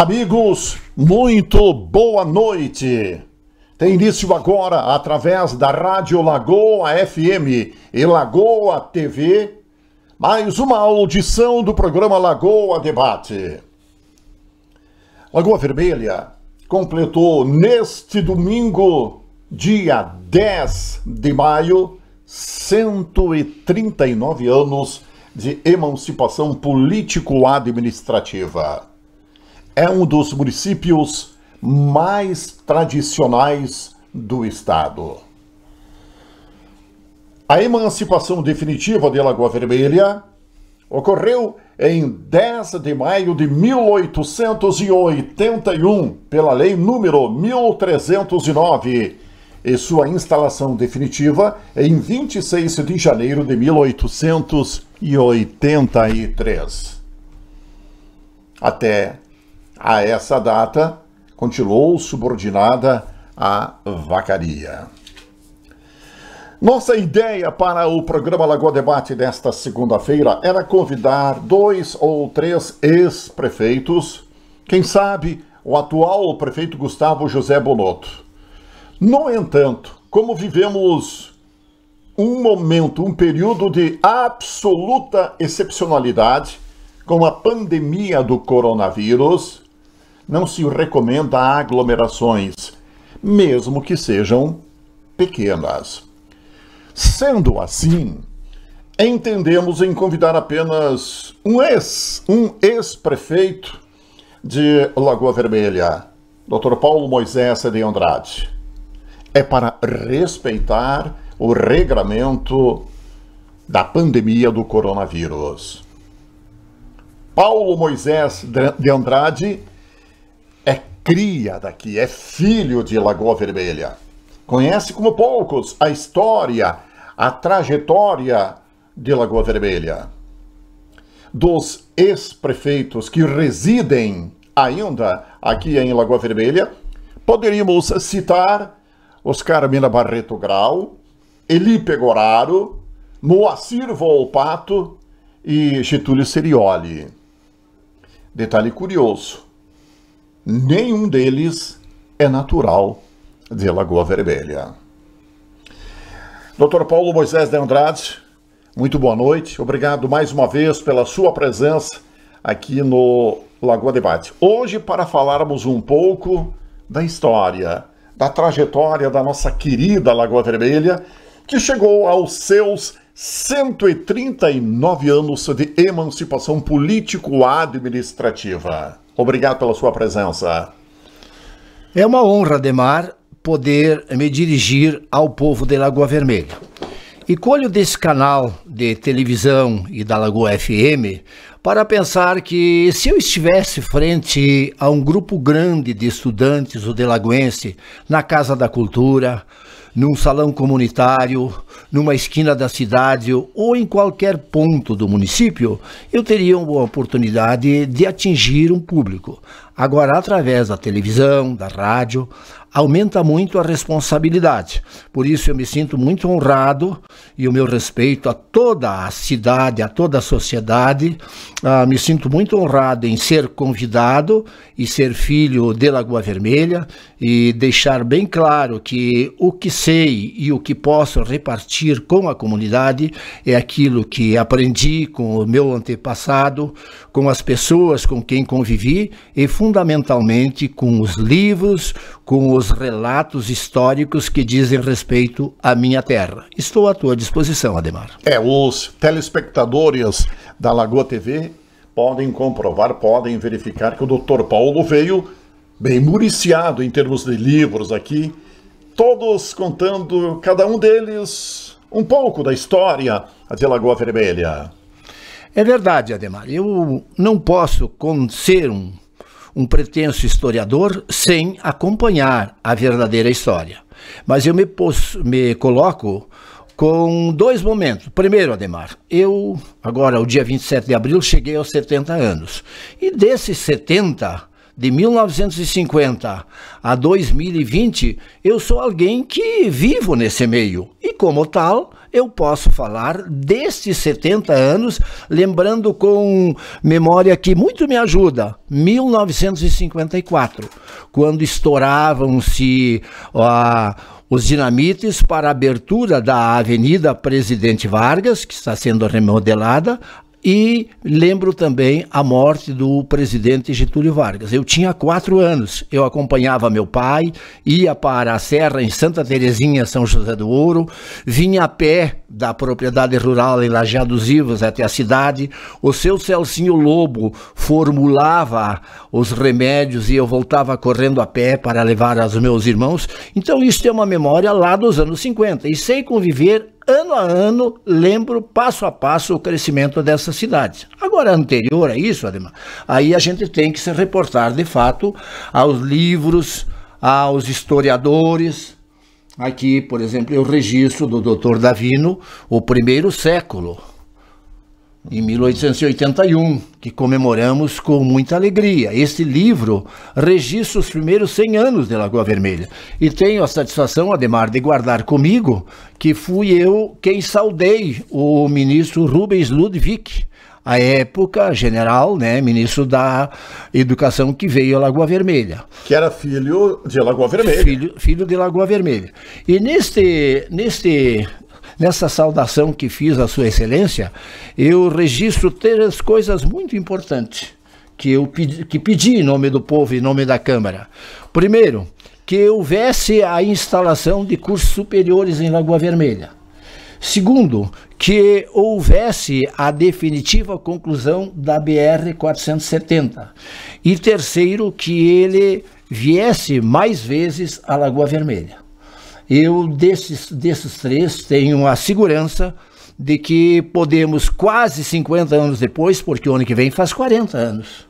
Amigos, muito boa noite. Tem início agora através da Rádio Lagoa FM e Lagoa TV, mais uma audição do programa Lagoa Debate. Lagoa Vermelha completou neste domingo, dia 10 de maio, 139 anos de emancipação político-administrativa é um dos municípios mais tradicionais do estado. A emancipação definitiva de Lagoa Vermelha ocorreu em 10 de maio de 1881 pela lei número 1309 e sua instalação definitiva em 26 de janeiro de 1883. Até a essa data, continuou subordinada à vacaria. Nossa ideia para o programa Lagoa Debate desta segunda-feira era convidar dois ou três ex-prefeitos, quem sabe o atual prefeito Gustavo José Bonotto. No entanto, como vivemos um momento, um período de absoluta excepcionalidade com a pandemia do coronavírus, não se recomenda aglomerações, mesmo que sejam pequenas. Sendo assim, entendemos em convidar apenas um ex, um ex-prefeito de Lagoa Vermelha, Dr. Paulo Moisés de Andrade. É para respeitar o regramento da pandemia do coronavírus. Paulo Moisés de Andrade cria daqui, é filho de Lagoa Vermelha. Conhece como poucos a história, a trajetória de Lagoa Vermelha. Dos ex-prefeitos que residem ainda aqui em Lagoa Vermelha, poderíamos citar Oscar Mina Barreto Grau, Elipe Goraro, Moacir Volpato e Getúlio Serioli. Detalhe curioso: nenhum deles é natural de Lagoa Vermelha. Dr. Paulo Moisés de Andrade, muito boa noite. Obrigado mais uma vez pela sua presença aqui no Lagoa Debate. Hoje, para falarmos um pouco da história, da trajetória da nossa querida Lagoa Vermelha, que chegou aos seus 139 anos de emancipação político-administrativa. Obrigado pela sua presença. É uma honra, Demar, poder me dirigir ao povo de Lagoa Vermelha. E colho desse canal de televisão e da Lagoa FM para pensar que se eu estivesse frente a um grupo grande de estudantes ou de lagoense na Casa da Cultura, num salão comunitário, numa esquina da cidade ou em qualquer ponto do município, eu teria uma oportunidade de atingir um público. Agora, através da televisão, da rádio, aumenta muito a responsabilidade. Por isso, eu me sinto muito honrado e o meu respeito a toda a cidade, a toda a sociedade. Ah, me sinto muito honrado em ser convidado e ser filho de Lagoa Vermelha e deixar bem claro que o que sei e o que posso repartir com a comunidade é aquilo que aprendi com o meu antepassado, com as pessoas com quem convivi e, fundamentalmente, fundamentalmente com os livros, com os relatos históricos que dizem respeito à minha terra. Estou à tua disposição, Ademar. É, os telespectadores da Lagoa TV podem comprovar, podem verificar que o Dr. Paulo veio bem muriciado em termos de livros aqui, todos contando, cada um deles, um pouco da história de Lagoa Vermelha. É verdade, Ademar. Eu não posso, ser um um pretenso historiador sem acompanhar a verdadeira história. Mas eu me, posso, me coloco com dois momentos. Primeiro, Ademar, eu, agora, o dia 27 de abril, cheguei aos 70 anos. E desses 70, de 1950 a 2020, eu sou alguém que vivo nesse meio. E, como tal, eu posso falar destes 70 anos, lembrando com memória que muito me ajuda, 1954, quando estouravam-se os dinamites para a abertura da Avenida Presidente Vargas, que está sendo remodelada, e lembro também a morte do presidente Getúlio Vargas. Eu tinha quatro anos, eu acompanhava meu pai, ia para a serra em Santa Terezinha, São José do Ouro, vinha a pé da propriedade rural em Lajeado dos Ivas até a cidade. O seu Celcinho Lobo formulava os remédios e eu voltava correndo a pé para levar aos meus irmãos. Então isso é uma memória lá dos anos 50 e sei conviver ano a ano, lembro passo a passo o crescimento dessas cidades. Agora, anterior a isso, Ademar, aí a gente tem que se reportar de fato aos livros, aos historiadores. Aqui, por exemplo, eu registro do Dr. Davino o primeiro século em 1881, que comemoramos com muita alegria. Este livro registra os primeiros 100 anos de Lagoa Vermelha. E tenho a satisfação, Ademar, de guardar comigo que fui eu quem saudei o ministro Rubens Ludwig, à época, general, né, ministro da Educação que veio a Lagoa Vermelha. Que era filho de Lagoa Vermelha. Filho, filho de Lagoa Vermelha. E neste, neste Nessa saudação que fiz à Sua Excelência, eu registro três coisas muito importantes que eu pedi, que pedi em nome do povo, em nome da Câmara. Primeiro, que houvesse a instalação de cursos superiores em Lagoa Vermelha. Segundo, que houvesse a definitiva conclusão da BR 470. E terceiro, que ele viesse mais vezes à Lagoa Vermelha eu desses, desses três tenho a segurança de que podemos, quase 50 anos depois, porque o ano que vem faz 40 anos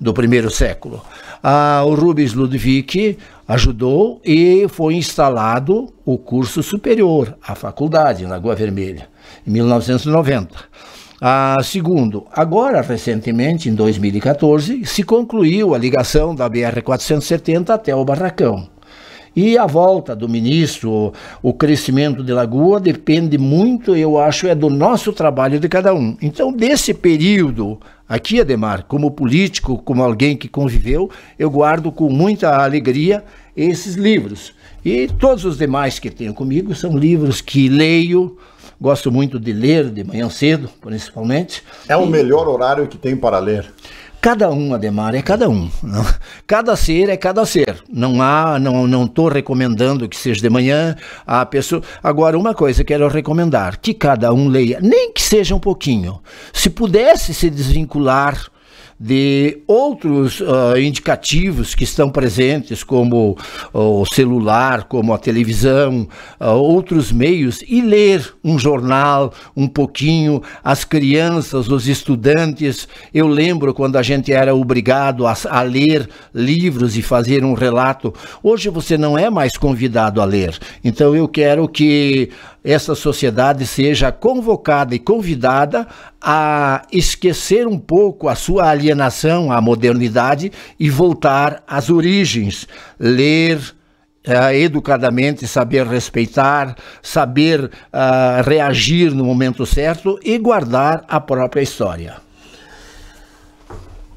do primeiro século, ah, o Rubens Ludwig ajudou e foi instalado o curso superior, a faculdade, na Lagoa Vermelha, em 1990. Ah, segundo, agora recentemente, em 2014, se concluiu a ligação da BR-470 até o Barracão. E a volta do ministro, o crescimento de Lagoa, depende muito, eu acho, é do nosso trabalho de cada um. Então, desse período aqui, Ademar, como político, como alguém que conviveu, eu guardo com muita alegria esses livros. E todos os demais que tenho comigo são livros que leio, gosto muito de ler de manhã cedo, principalmente. É o melhor horário que tem para ler. Cada um, Ademar, é cada um. Não? Cada ser é cada ser. Não há, não não estou recomendando que seja de manhã a pessoa. Agora, uma coisa quero recomendar: que cada um leia, nem que seja um pouquinho. Se pudesse se desvincular de outros uh, indicativos que estão presentes, como ah, o celular, como a televisão, uh, outros meios, e ler um jornal um pouquinho, as crianças, os estudantes. Eu lembro quando a gente era obrigado a, a ler livros e fazer um relato. Hoje você não é mais convidado a ler. Então eu quero que essa sociedade seja convocada e convidada a esquecer um pouco a sua alienação à modernidade e voltar às origens, ler, Uh, educadamente, saber respeitar, saber uh, reagir no momento certo e guardar a própria história.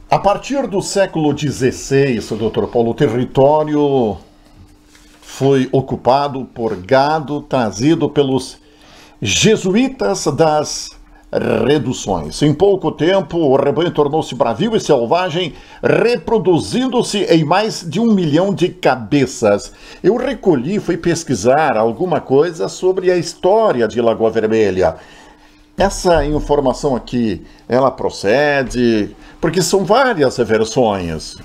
A partir do século XVI, Dr. Paulo, o território foi ocupado por gado trazido pelos jesuítas das reduções. Em pouco tempo, o rebanho tornou-se bravio e selvagem, reproduzindo-se em mais de um milhão de cabeças. Eu recolhi, fui pesquisar alguma coisa sobre a história de Lagoa Vermelha. Essa informação aqui, ela procede? Porque são várias versões.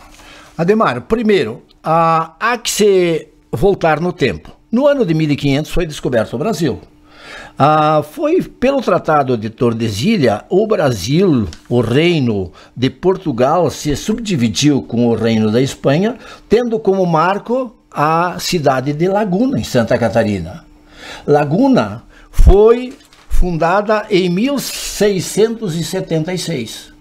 Ademar, primeiro, há que se voltar no tempo. No ano de 1500 foi descoberto o Brasil. Ah, foi pelo Tratado de Tordesilha, o Brasil, o reino de Portugal, se subdividiu com o reino da Espanha, tendo como marco a cidade de Laguna, em Santa Catarina. Laguna foi fundada em 1676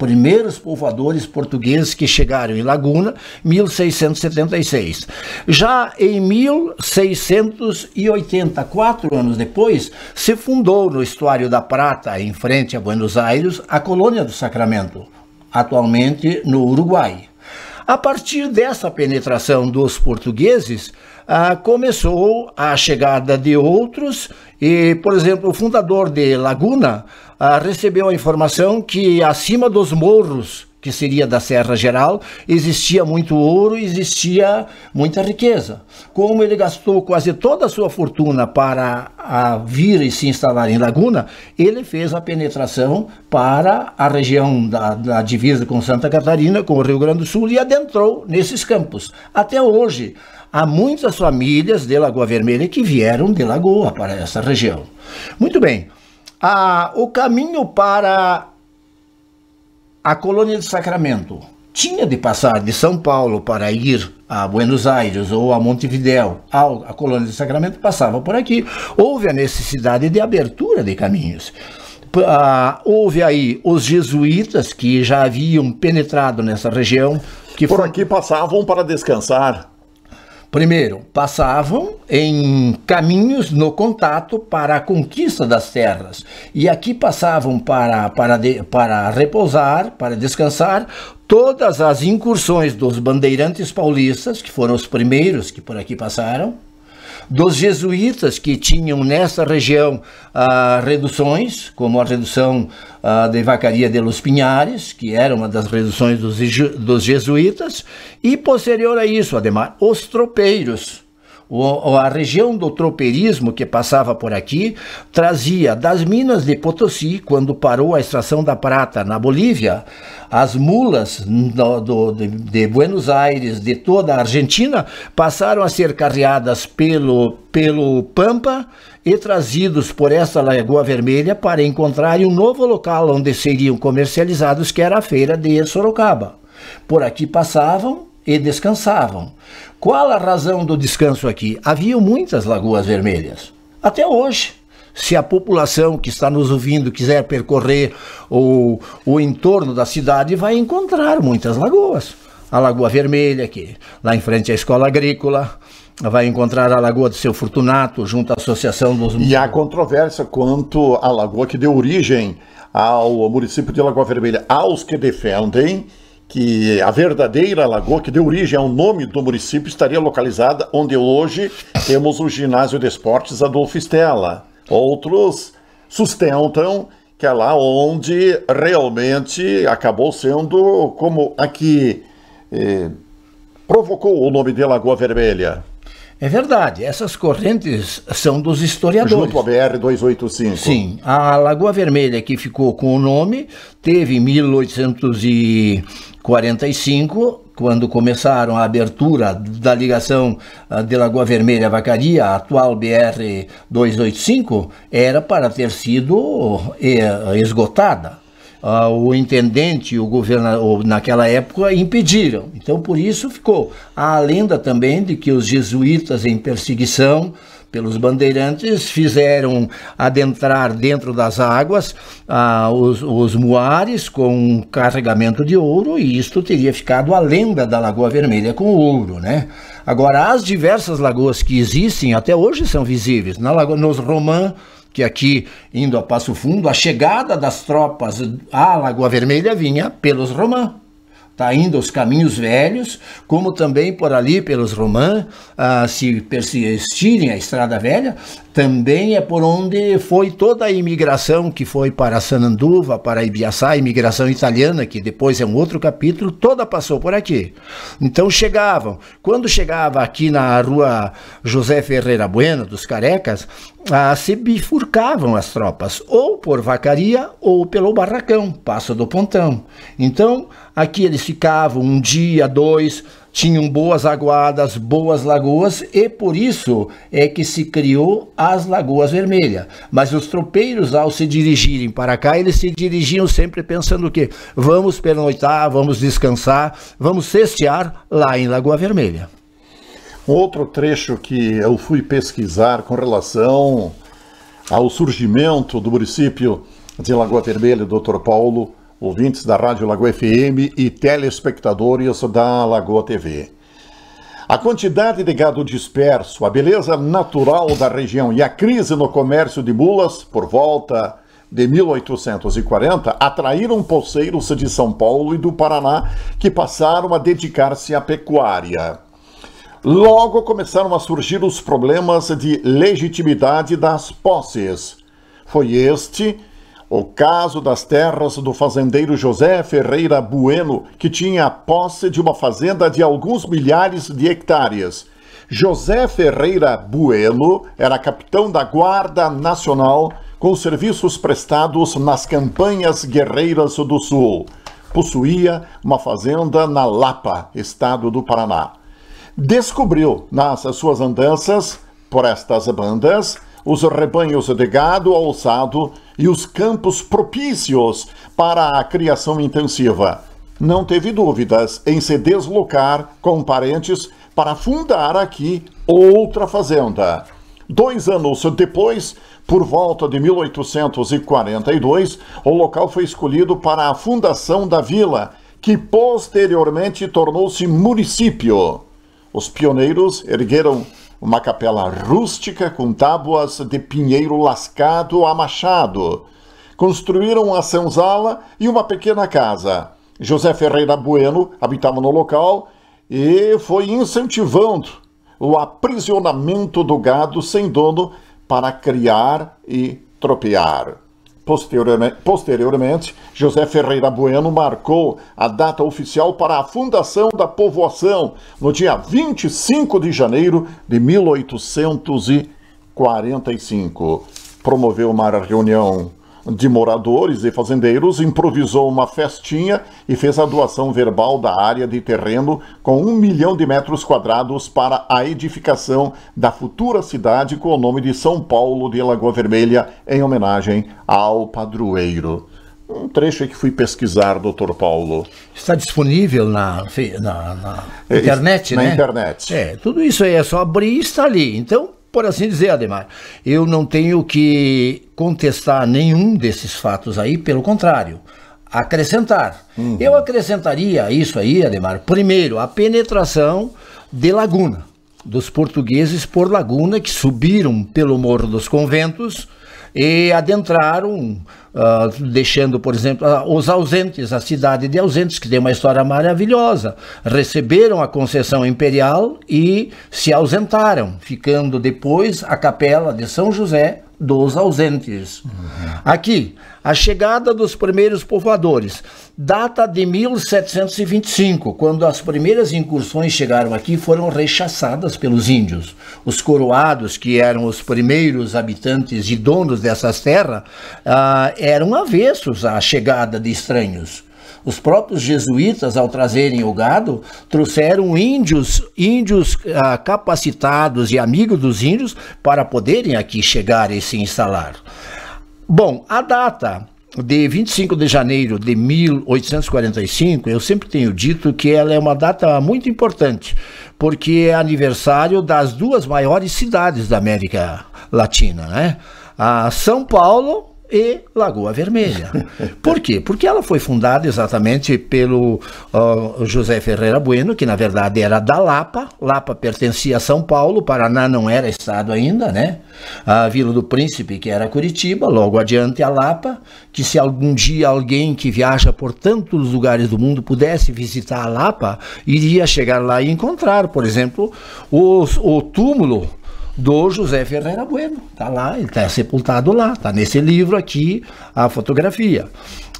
primeiros povoadores portugueses que chegaram em Laguna, 1676. Já em 1684 anos depois, se fundou no Estuário da Prata, em frente a Buenos Aires, a colônia do Sacramento, atualmente no Uruguai. A partir dessa penetração dos portugueses, ah, começou a chegada de outros, e, por exemplo, o fundador de Laguna, ah, recebeu a informação que acima dos morros, que seria da Serra Geral, existia muito ouro, existia muita riqueza. Como ele gastou quase toda a sua fortuna para a ah, vir e se instalar em Laguna, ele fez a penetração para a região da, da divisa com Santa Catarina, com o Rio Grande do Sul, e adentrou nesses campos. Até hoje, há muitas famílias de Lagoa Vermelha que vieram de Lagoa para essa região. Muito bem o caminho para a colônia de Sacramento tinha de passar de São Paulo para ir a Buenos Aires ou a Montevideo, a colônia de Sacramento passava por aqui. Houve a necessidade de abertura de caminhos. houve aí os jesuítas que já haviam penetrado nessa região. Que por aqui passavam para descansar. Primeiro, passavam em caminhos no contato para a conquista das terras. E aqui passavam para, para, de, para repousar, para descansar, todas as incursões dos bandeirantes paulistas, que foram os primeiros que por aqui passaram, dos jesuítas que tinham nessa região ah, reduções, como a redução ah, de Vacaria de los Pinhares, que era uma das reduções dos, dos jesuítas, e posterior a isso, Ademar, os tropeiros o, a região do tropeirismo que passava por aqui trazia das minas de Potosí, quando parou a extração da prata na Bolívia, as mulas do, do, de, de, Buenos Aires, de toda a Argentina, passaram a ser carreadas pelo, pelo Pampa e trazidos por essa Lagoa Vermelha para encontrarem um novo local onde seriam comercializados, que era a feira de Sorocaba. Por aqui passavam e descansavam. Qual a razão do descanso aqui? Havia muitas lagoas vermelhas. Até hoje. Se a população que está nos ouvindo quiser percorrer o, o entorno da cidade, vai encontrar muitas lagoas. A Lagoa Vermelha, que lá em frente à Escola Agrícola, vai encontrar a Lagoa do Seu Fortunato, junto à Associação dos... E há controvérsia quanto à lagoa que deu origem ao município de Lagoa Vermelha. aos que defendem que a verdadeira lagoa que deu origem ao nome do município estaria localizada onde hoje temos o ginásio de esportes Adolfo Stella. Outros sustentam que é lá onde realmente acabou sendo como aqui eh, provocou o nome de Lagoa Vermelha. É verdade, essas correntes são dos historiadores. Junto ao BR 285. Sim, a Lagoa Vermelha que ficou com o nome teve em 1845 quando começaram a abertura da ligação ah, de Lagoa Vermelha a Vacaria, a atual BR 285, era para ter sido eh, esgotada. Ah, o intendente, o governador, naquela época, impediram. Então, por isso ficou. Há a lenda também de que os jesuítas, em perseguição pelos bandeirantes, fizeram adentrar dentro das águas ah, os, os muares com um carregamento de ouro, e isto teria ficado a lenda da Lagoa Vermelha com ouro, né? Agora, as diversas lagoas que existem até hoje são visíveis. Na Lagoa, nos Romãs, que aqui, indo a Passo Fundo, a chegada das tropas à Lagoa Vermelha vinha pelos romanos está indo aos caminhos velhos, como também por ali pelos romãs, ah, se persistirem a estrada velha, também é por onde foi toda a imigração que foi para Sananduva, para Ibiaçá, a imigração italiana, que depois é um outro capítulo, toda passou por aqui. Então chegavam. Quando chegava aqui na rua José Ferreira Bueno, dos Carecas, ah, se bifurcavam as tropas, ou por vacaria ou pelo barracão, Passo do Pontão. Então, Aqui eles ficavam um dia, dois, tinham boas aguadas, boas lagoas e por isso é que se criou as Lagoas Vermelhas. Mas os tropeiros, ao se dirigirem para cá, eles se dirigiam sempre pensando o quê? Vamos pernoitar, vamos descansar, vamos cestear lá em Lagoa Vermelha. Outro trecho que eu fui pesquisar com relação ao surgimento do município de Lagoa Vermelha, Dr. Paulo, ouvintes da Rádio Lagoa FM e telespectadores da Lagoa TV. A quantidade de gado disperso, a beleza natural da região e a crise no comércio de mulas por volta de 1840 atraíram poceiros de São Paulo e do Paraná que passaram a dedicar-se à pecuária. Logo começaram a surgir os problemas de legitimidade das posses. Foi este o caso das terras do fazendeiro José Ferreira Bueno, que tinha a posse de uma fazenda de alguns milhares de hectares. José Ferreira Bueno era capitão da Guarda Nacional com serviços prestados nas campanhas guerreiras do Sul. Possuía uma fazenda na Lapa, estado do Paraná. Descobriu nas suas andanças por estas bandas os rebanhos de gado alçado e os campos propícios para a criação intensiva. Não teve dúvidas em se deslocar com parentes para fundar aqui outra fazenda. Dois anos depois, por volta de 1842, o local foi escolhido para a fundação da vila, que posteriormente tornou-se município. Os pioneiros ergueram uma capela rústica com tábuas de pinheiro lascado a machado. Construíram a senzala e uma pequena casa. José Ferreira Bueno habitava no local e foi incentivando o aprisionamento do gado sem dono para criar e tropear. Posteriormente, posteriormente, José Ferreira Bueno marcou a data oficial para a fundação da povoação, no dia 25 de janeiro de 1845. Promoveu uma reunião de moradores e fazendeiros improvisou uma festinha e fez a doação verbal da área de terreno com um milhão de metros quadrados para a edificação da futura cidade com o nome de São Paulo de Lagoa Vermelha, em homenagem ao padroeiro. Um trecho que fui pesquisar, doutor Paulo. Está disponível na, na, na é, internet, na né? Na internet. É, tudo isso aí é só abrir e está ali. Então, por assim dizer, Ademar, eu não tenho que contestar nenhum desses fatos aí, pelo contrário, acrescentar. Uhum. Eu acrescentaria isso aí, Ademar, primeiro, a penetração de Laguna, dos portugueses por Laguna, que subiram pelo Morro dos Conventos, e adentraram, uh, deixando, por exemplo, uh, os ausentes, a cidade de ausentes, que tem uma história maravilhosa. Receberam a concessão imperial e se ausentaram, ficando depois a capela de São José dos ausentes. Uhum. Aqui, a chegada dos primeiros povoadores data de 1725, quando as primeiras incursões chegaram aqui foram rechaçadas pelos índios. Os coroados, que eram os primeiros habitantes e donos dessas terras, ah, eram avessos à chegada de estranhos. Os próprios jesuítas, ao trazerem o gado, trouxeram índios, índios ah, capacitados e amigos dos índios para poderem aqui chegar e se instalar. Bom, a data de 25 de janeiro de 1845, eu sempre tenho dito que ela é uma data muito importante, porque é aniversário das duas maiores cidades da América Latina, né? A São Paulo e Lagoa Vermelha. Por quê? Porque ela foi fundada exatamente pelo uh, José Ferreira Bueno, que na verdade era da Lapa. Lapa pertencia a São Paulo, Paraná não era estado ainda, né? A Vila do Príncipe, que era Curitiba, logo adiante a Lapa, que se algum dia alguém que viaja por tantos lugares do mundo pudesse visitar a Lapa, iria chegar lá e encontrar, por exemplo, os, o túmulo do José Ferreira Bueno. Está lá, ele está sepultado lá, está nesse livro aqui, a fotografia.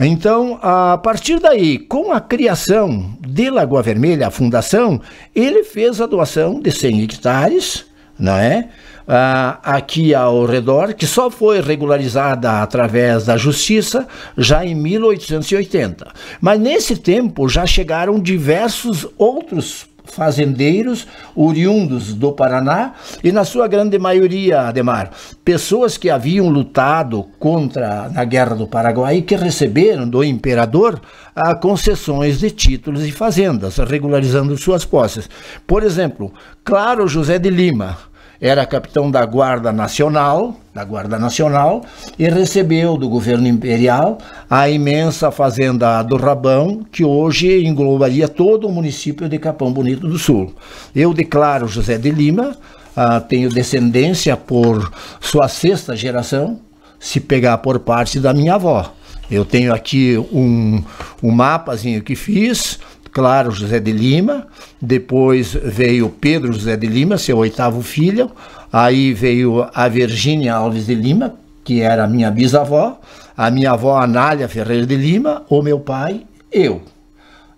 Então, a partir daí, com a criação de Lagoa Vermelha, a fundação, ele fez a doação de 100 hectares, não é? Uh, aqui ao redor, que só foi regularizada através da justiça já em 1880. Mas nesse tempo já chegaram diversos outros fazendeiros oriundos do Paraná e, na sua grande maioria, Ademar, pessoas que haviam lutado contra na Guerra do Paraguai e que receberam do imperador a ah, concessões de títulos e fazendas, regularizando suas posses. Por exemplo, claro, José de Lima era capitão da Guarda Nacional da Guarda Nacional e recebeu do governo imperial a imensa fazenda do Rabão, que hoje englobaria todo o município de Capão Bonito do Sul. Eu declaro José de Lima, ah, tenho descendência por sua sexta geração, se pegar por parte da minha avó. Eu tenho aqui um, um mapazinho que fiz, claro, José de Lima, depois veio Pedro José de Lima, seu oitavo filho, Aí veio a Virgínia Alves de Lima, que era a minha bisavó, a minha avó Anália Ferreira de Lima, o meu pai, eu.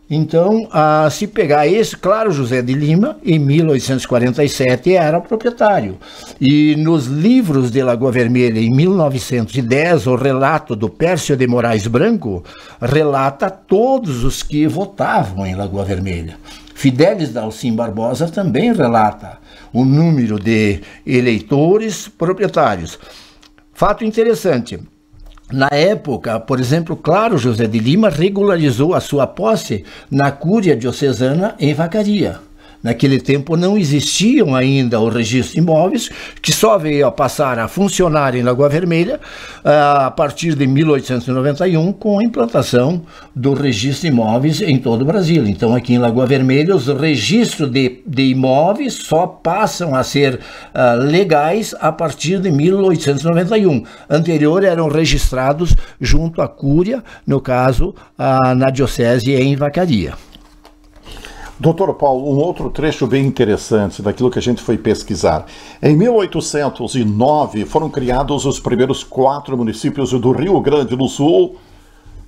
Então, ah, se pegar esse, claro, José de Lima, em 1847, era o proprietário. E nos livros de Lagoa Vermelha, em 1910, o relato do Pércio de Moraes Branco relata todos os que votavam em Lagoa Vermelha. Fidélis Dalcim Barbosa também relata o número de eleitores proprietários. Fato interessante. Na época, por exemplo, claro, José de Lima regularizou a sua posse na Cúria Diocesana em Vacaria. Naquele tempo não existiam ainda o registro de imóveis, que só veio a passar a funcionar em Lagoa Vermelha ah, a partir de 1891, com a implantação do registro de imóveis em todo o Brasil. Então, aqui em Lagoa Vermelha, os registros de, de imóveis só passam a ser uh, legais a partir de 1891. Anterior eram registrados junto à Cúria, no caso, uh, na Diocese em Vacaria. Doutor Paulo, um outro trecho bem interessante daquilo que a gente foi pesquisar. Em 1809 foram criados os primeiros quatro municípios do Rio Grande do Sul: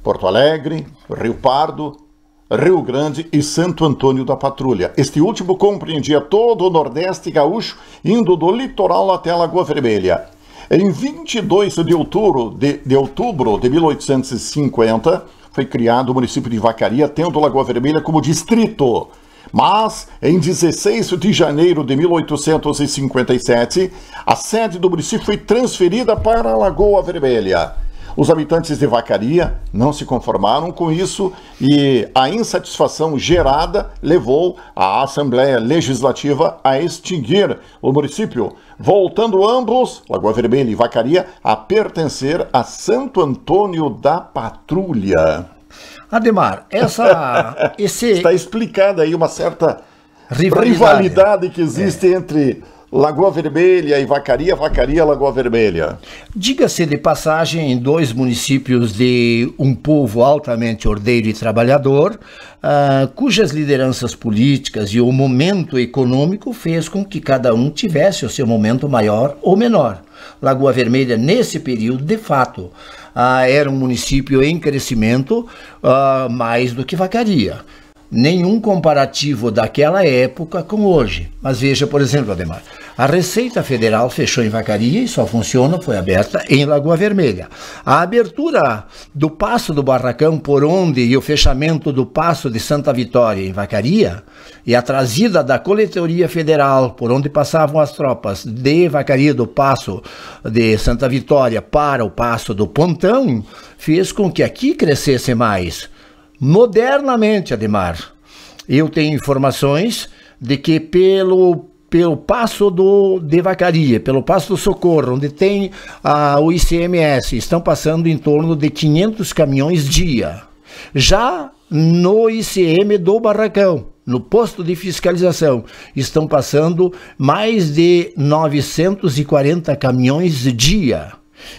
Porto Alegre, Rio Pardo, Rio Grande e Santo Antônio da Patrulha. Este último compreendia todo o Nordeste gaúcho, indo do litoral até a Lagoa Vermelha. Em 22 de outubro de, de, outubro de 1850, foi criado o município de Vacaria, tendo Lagoa Vermelha como distrito. Mas, em 16 de janeiro de 1857, a sede do município foi transferida para Lagoa Vermelha. Os habitantes de Vacaria não se conformaram com isso e a insatisfação gerada levou a Assembleia Legislativa a extinguir o município, voltando ambos, Lagoa Vermelha e Vacaria, a pertencer a Santo Antônio da Patrulha. Ademar, essa. Esse... Está explicada aí uma certa rivalidade, rivalidade que é. existe é. entre Lagoa Vermelha e Vacaria, Vacaria, Lagoa Vermelha. Diga-se de passagem, dois municípios de um povo altamente ordeiro e trabalhador, uh, cujas lideranças políticas e o momento econômico fez com que cada um tivesse o seu momento maior ou menor. Lagoa Vermelha, nesse período, de fato, uh, era um município em crescimento uh, mais do que Vacaria nenhum comparativo daquela época com hoje. Mas veja, por exemplo, Ademar, a Receita Federal fechou em Vacaria e só funciona, foi aberta em Lagoa Vermelha. A abertura do Passo do Barracão por onde e o fechamento do Passo de Santa Vitória em Vacaria e a trazida da coletoria federal por onde passavam as tropas de Vacaria do Passo de Santa Vitória para o Passo do Pontão fez com que aqui crescesse mais. Modernamente, Ademar, eu tenho informações de que pelo pelo Passo do, de Vacaria, pelo Passo do Socorro, onde tem a o ICMS, estão passando em torno de 500 caminhões dia. Já no ICM do Barracão, no posto de fiscalização, estão passando mais de 940 caminhões dia.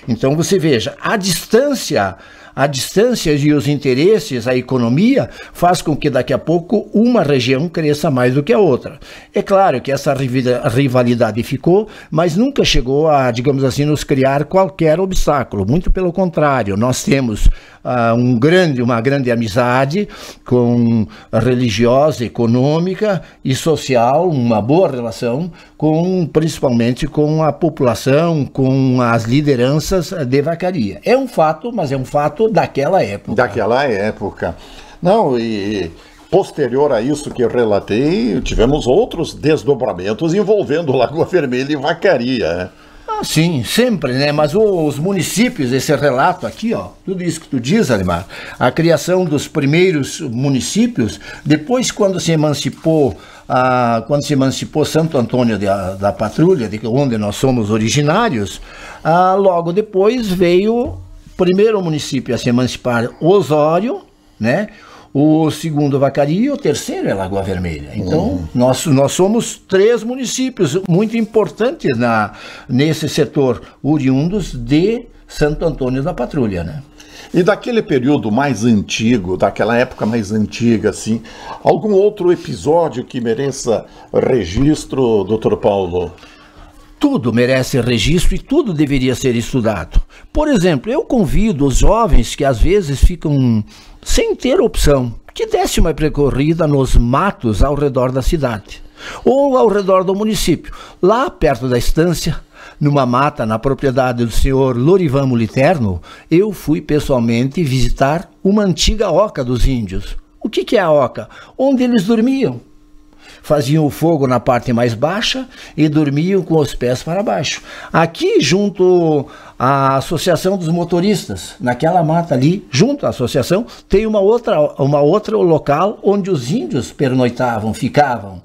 Então você veja, a distância a distância e os interesses, a economia, faz com que daqui a pouco uma região cresça mais do que a outra. É claro que essa rivalidade ficou, mas nunca chegou a, digamos assim, nos criar qualquer obstáculo. Muito pelo contrário, nós temos ah, um grande, uma grande amizade com religiosa, econômica e social, uma boa relação com principalmente com a população, com as lideranças eh, de vacaria. É um fato, mas é um fato daquela época. Daquela época. Não, e posterior a isso que relatei, tivemos outros desdobramentos envolvendo Lagoa Vermelha e Vacaria. Né? Ah, sim, sempre, né? Mas os municípios, esse relato aqui, ó, tudo isso que tu diz, Alimar, a criação dos primeiros municípios, depois quando se emancipou ah, quando se emancipou Santo Antônio de, a, da Patrulha, de onde nós somos originários, ah, logo depois veio o primeiro município a se emancipar, Osório, né? o segundo Vacaria e o terceiro é Lagoa Vermelha. Então, uhum. nós, nós somos três municípios muito importantes na, nesse setor, oriundos de Santo Antônio da Patrulha, né? E daquele período mais antigo, daquela época mais antiga, assim, algum outro episódio que mereça registro, doutor Paulo? Tudo merece registro e tudo deveria ser estudado. Por exemplo, eu convido os jovens que às vezes ficam sem ter opção, que desse uma percorrida nos matos ao redor da cidade ou ao redor do município, lá perto da estância, numa mata na propriedade do senhor Lorivan Muliterno, eu fui pessoalmente visitar uma antiga oca dos índios. O que, que é a oca? Onde eles dormiam. Faziam o fogo na parte mais baixa e dormiam com os pés para baixo. Aqui, junto à Associação dos Motoristas, naquela mata ali, junto à associação, tem uma outra, uma outra local onde os índios pernoitavam, ficavam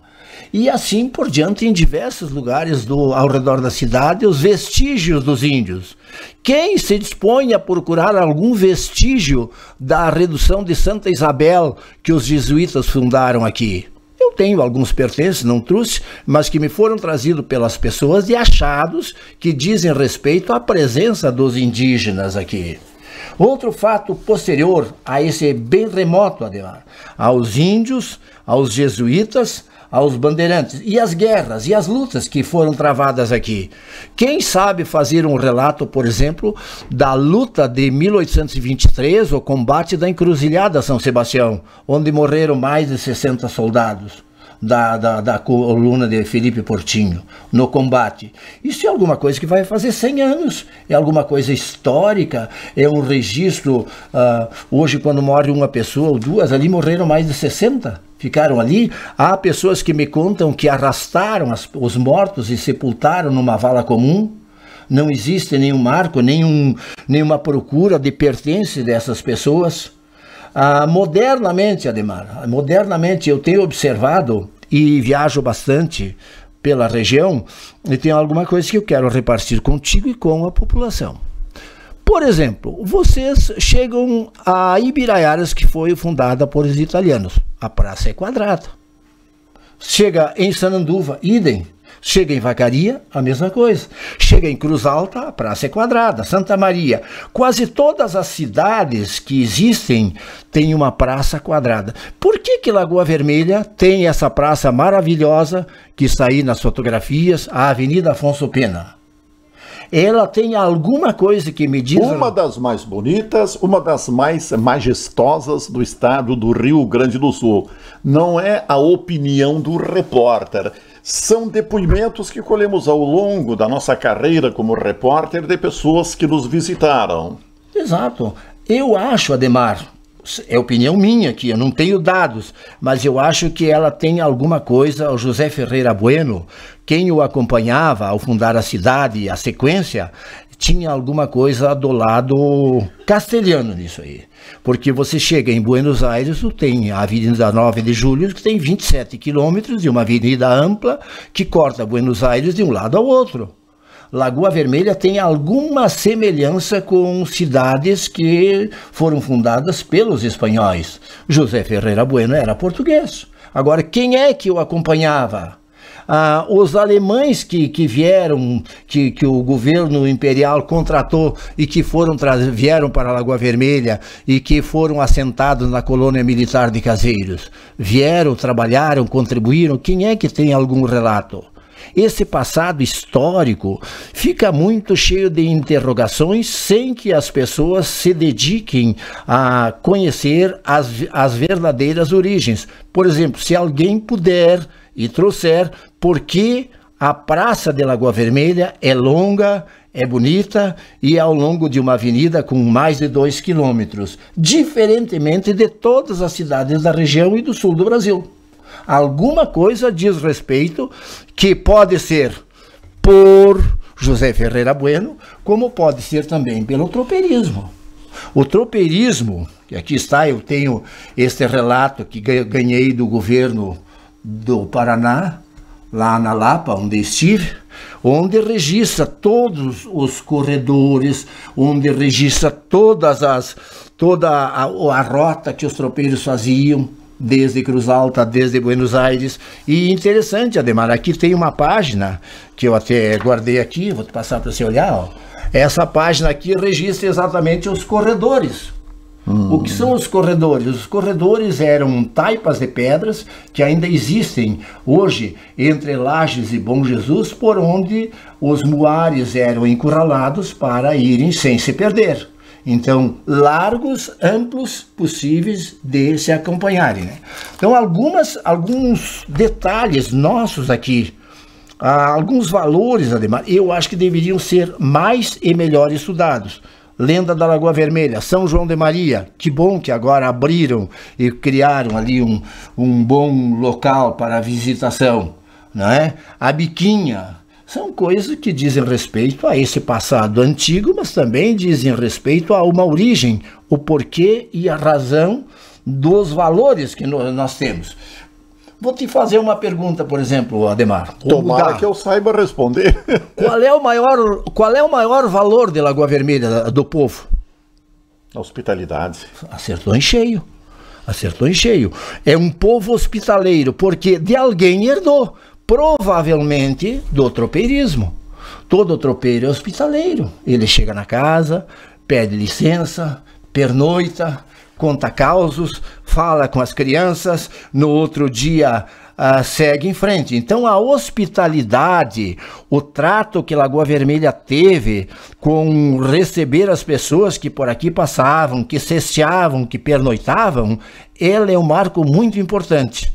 e assim por diante em diversos lugares do, ao redor da cidade, os vestígios dos índios. Quem se dispõe a procurar algum vestígio da redução de Santa Isabel que os jesuítas fundaram aqui? Eu tenho alguns pertences, não trouxe, mas que me foram trazidos pelas pessoas e achados que dizem respeito à presença dos indígenas aqui. Outro fato posterior a esse bem remoto, Ademar, aos índios, aos jesuítas, aos bandeirantes e as guerras e as lutas que foram travadas aqui. Quem sabe fazer um relato, por exemplo, da luta de 1823, o combate da encruzilhada São Sebastião, onde morreram mais de 60 soldados. Da, da, da, coluna de Felipe Portinho no combate. Isso é alguma coisa que vai fazer 100 anos, é alguma coisa histórica, é um registro. Uh, hoje, quando morre uma pessoa ou duas, ali morreram mais de 60 ficaram ali. Há pessoas que me contam que arrastaram as, os mortos e sepultaram numa vala comum. Não existe nenhum marco, nenhum, nenhuma procura de pertence dessas pessoas. Ah, modernamente, Ademar, modernamente eu tenho observado e viajo bastante pela região e tem alguma coisa que eu quero repartir contigo e com a população. Por exemplo, vocês chegam a Ibiraiaras, que foi fundada por os italianos. A praça é quadrada. Chega em Sananduva, idem. Chega em Vacaria, a mesma coisa. Chega em Cruz Alta, a praça é quadrada. Santa Maria. Quase todas as cidades que existem têm uma praça quadrada. Por que, que Lagoa Vermelha tem essa praça maravilhosa que aí nas fotografias, a Avenida Afonso Pena? ela tem alguma coisa que me diz. Uma das mais bonitas, uma das mais majestosas do estado do Rio Grande do Sul. Não é a opinião do repórter. São depoimentos que colhemos ao longo da nossa carreira como repórter de pessoas que nos visitaram. Exato. Eu acho, Ademar, é opinião minha aqui, eu não tenho dados, mas eu acho que ela tem alguma coisa, o José Ferreira Bueno, quem o acompanhava ao fundar a cidade, a sequência, tinha alguma coisa do lado castelhano nisso aí. Porque você chega em Buenos Aires, tem a Avenida 9 de Julho, que tem 27 quilômetros de uma avenida ampla que corta Buenos Aires de um lado ao outro. Lagoa Vermelha tem alguma semelhança com cidades que foram fundadas pelos espanhóis. José Ferreira Bueno era português. Agora, quem é que o acompanhava? Ah, os alemães que, que vieram, que, que o governo imperial contratou e que foram vieram para a Lagoa Vermelha e que foram assentados na colônia militar de Caseiros, vieram, trabalharam, contribuíram. Quem é que tem algum relato? Esse passado histórico fica muito cheio de interrogações sem que as pessoas se dediquem a conhecer as, as verdadeiras origens. Por exemplo, se alguém puder e trouxer porque a Praça de Lagoa Vermelha é longa, é bonita e é ao longo de uma avenida com mais de dois quilômetros, diferentemente de todas as cidades da região e do sul do Brasil. Alguma coisa diz respeito que pode ser por José Ferreira Bueno, como pode ser também pelo tropeirismo. O tropeirismo, que aqui está, eu tenho este relato que ganhei do governo do Paraná, lá na Lapa, onde estive, onde registra todos os corredores, onde registra todas as toda a, a rota que os tropeiros faziam desde Cruz Alta, desde Buenos Aires. E interessante, Ademar, aqui tem uma página que eu até guardei aqui, vou te passar para você olhar. Ó. Essa página aqui registra exatamente os corredores Hum. O que são os corredores? Os corredores eram taipas de pedras que ainda existem hoje entre Lages e Bom Jesus, por onde os muares eram encurralados para irem sem se perder. Então, largos, amplos, possíveis de se acompanharem. Né? Então, algumas, alguns detalhes nossos aqui, ah, alguns valores, ademais, eu acho que deveriam ser mais e melhor estudados Lenda da Lagoa Vermelha, São João de Maria. Que bom que agora abriram e criaram ali um, um bom local para visitação. é? A Biquinha, são coisas que dizem respeito a esse passado antigo, mas também dizem respeito a uma origem, o porquê e a razão dos valores que nós temos. Vou te fazer uma pergunta, por exemplo, Ademar. Tomara que eu saiba responder. Qual é o maior, qual é o maior valor de Lagoa Vermelha do povo? A hospitalidade. Acertou em cheio. Acertou em cheio. É um povo hospitaleiro, porque de alguém herdou, provavelmente do tropeirismo. Todo tropeiro é hospitaleiro. Ele chega na casa, pede licença, pernoita, conta causos, fala com as crianças, no outro dia Uh, segue em frente. Então, a hospitalidade, o trato que Lagoa Vermelha teve com receber as pessoas que por aqui passavam, que cesteavam, que pernoitavam, ela é um marco muito importante.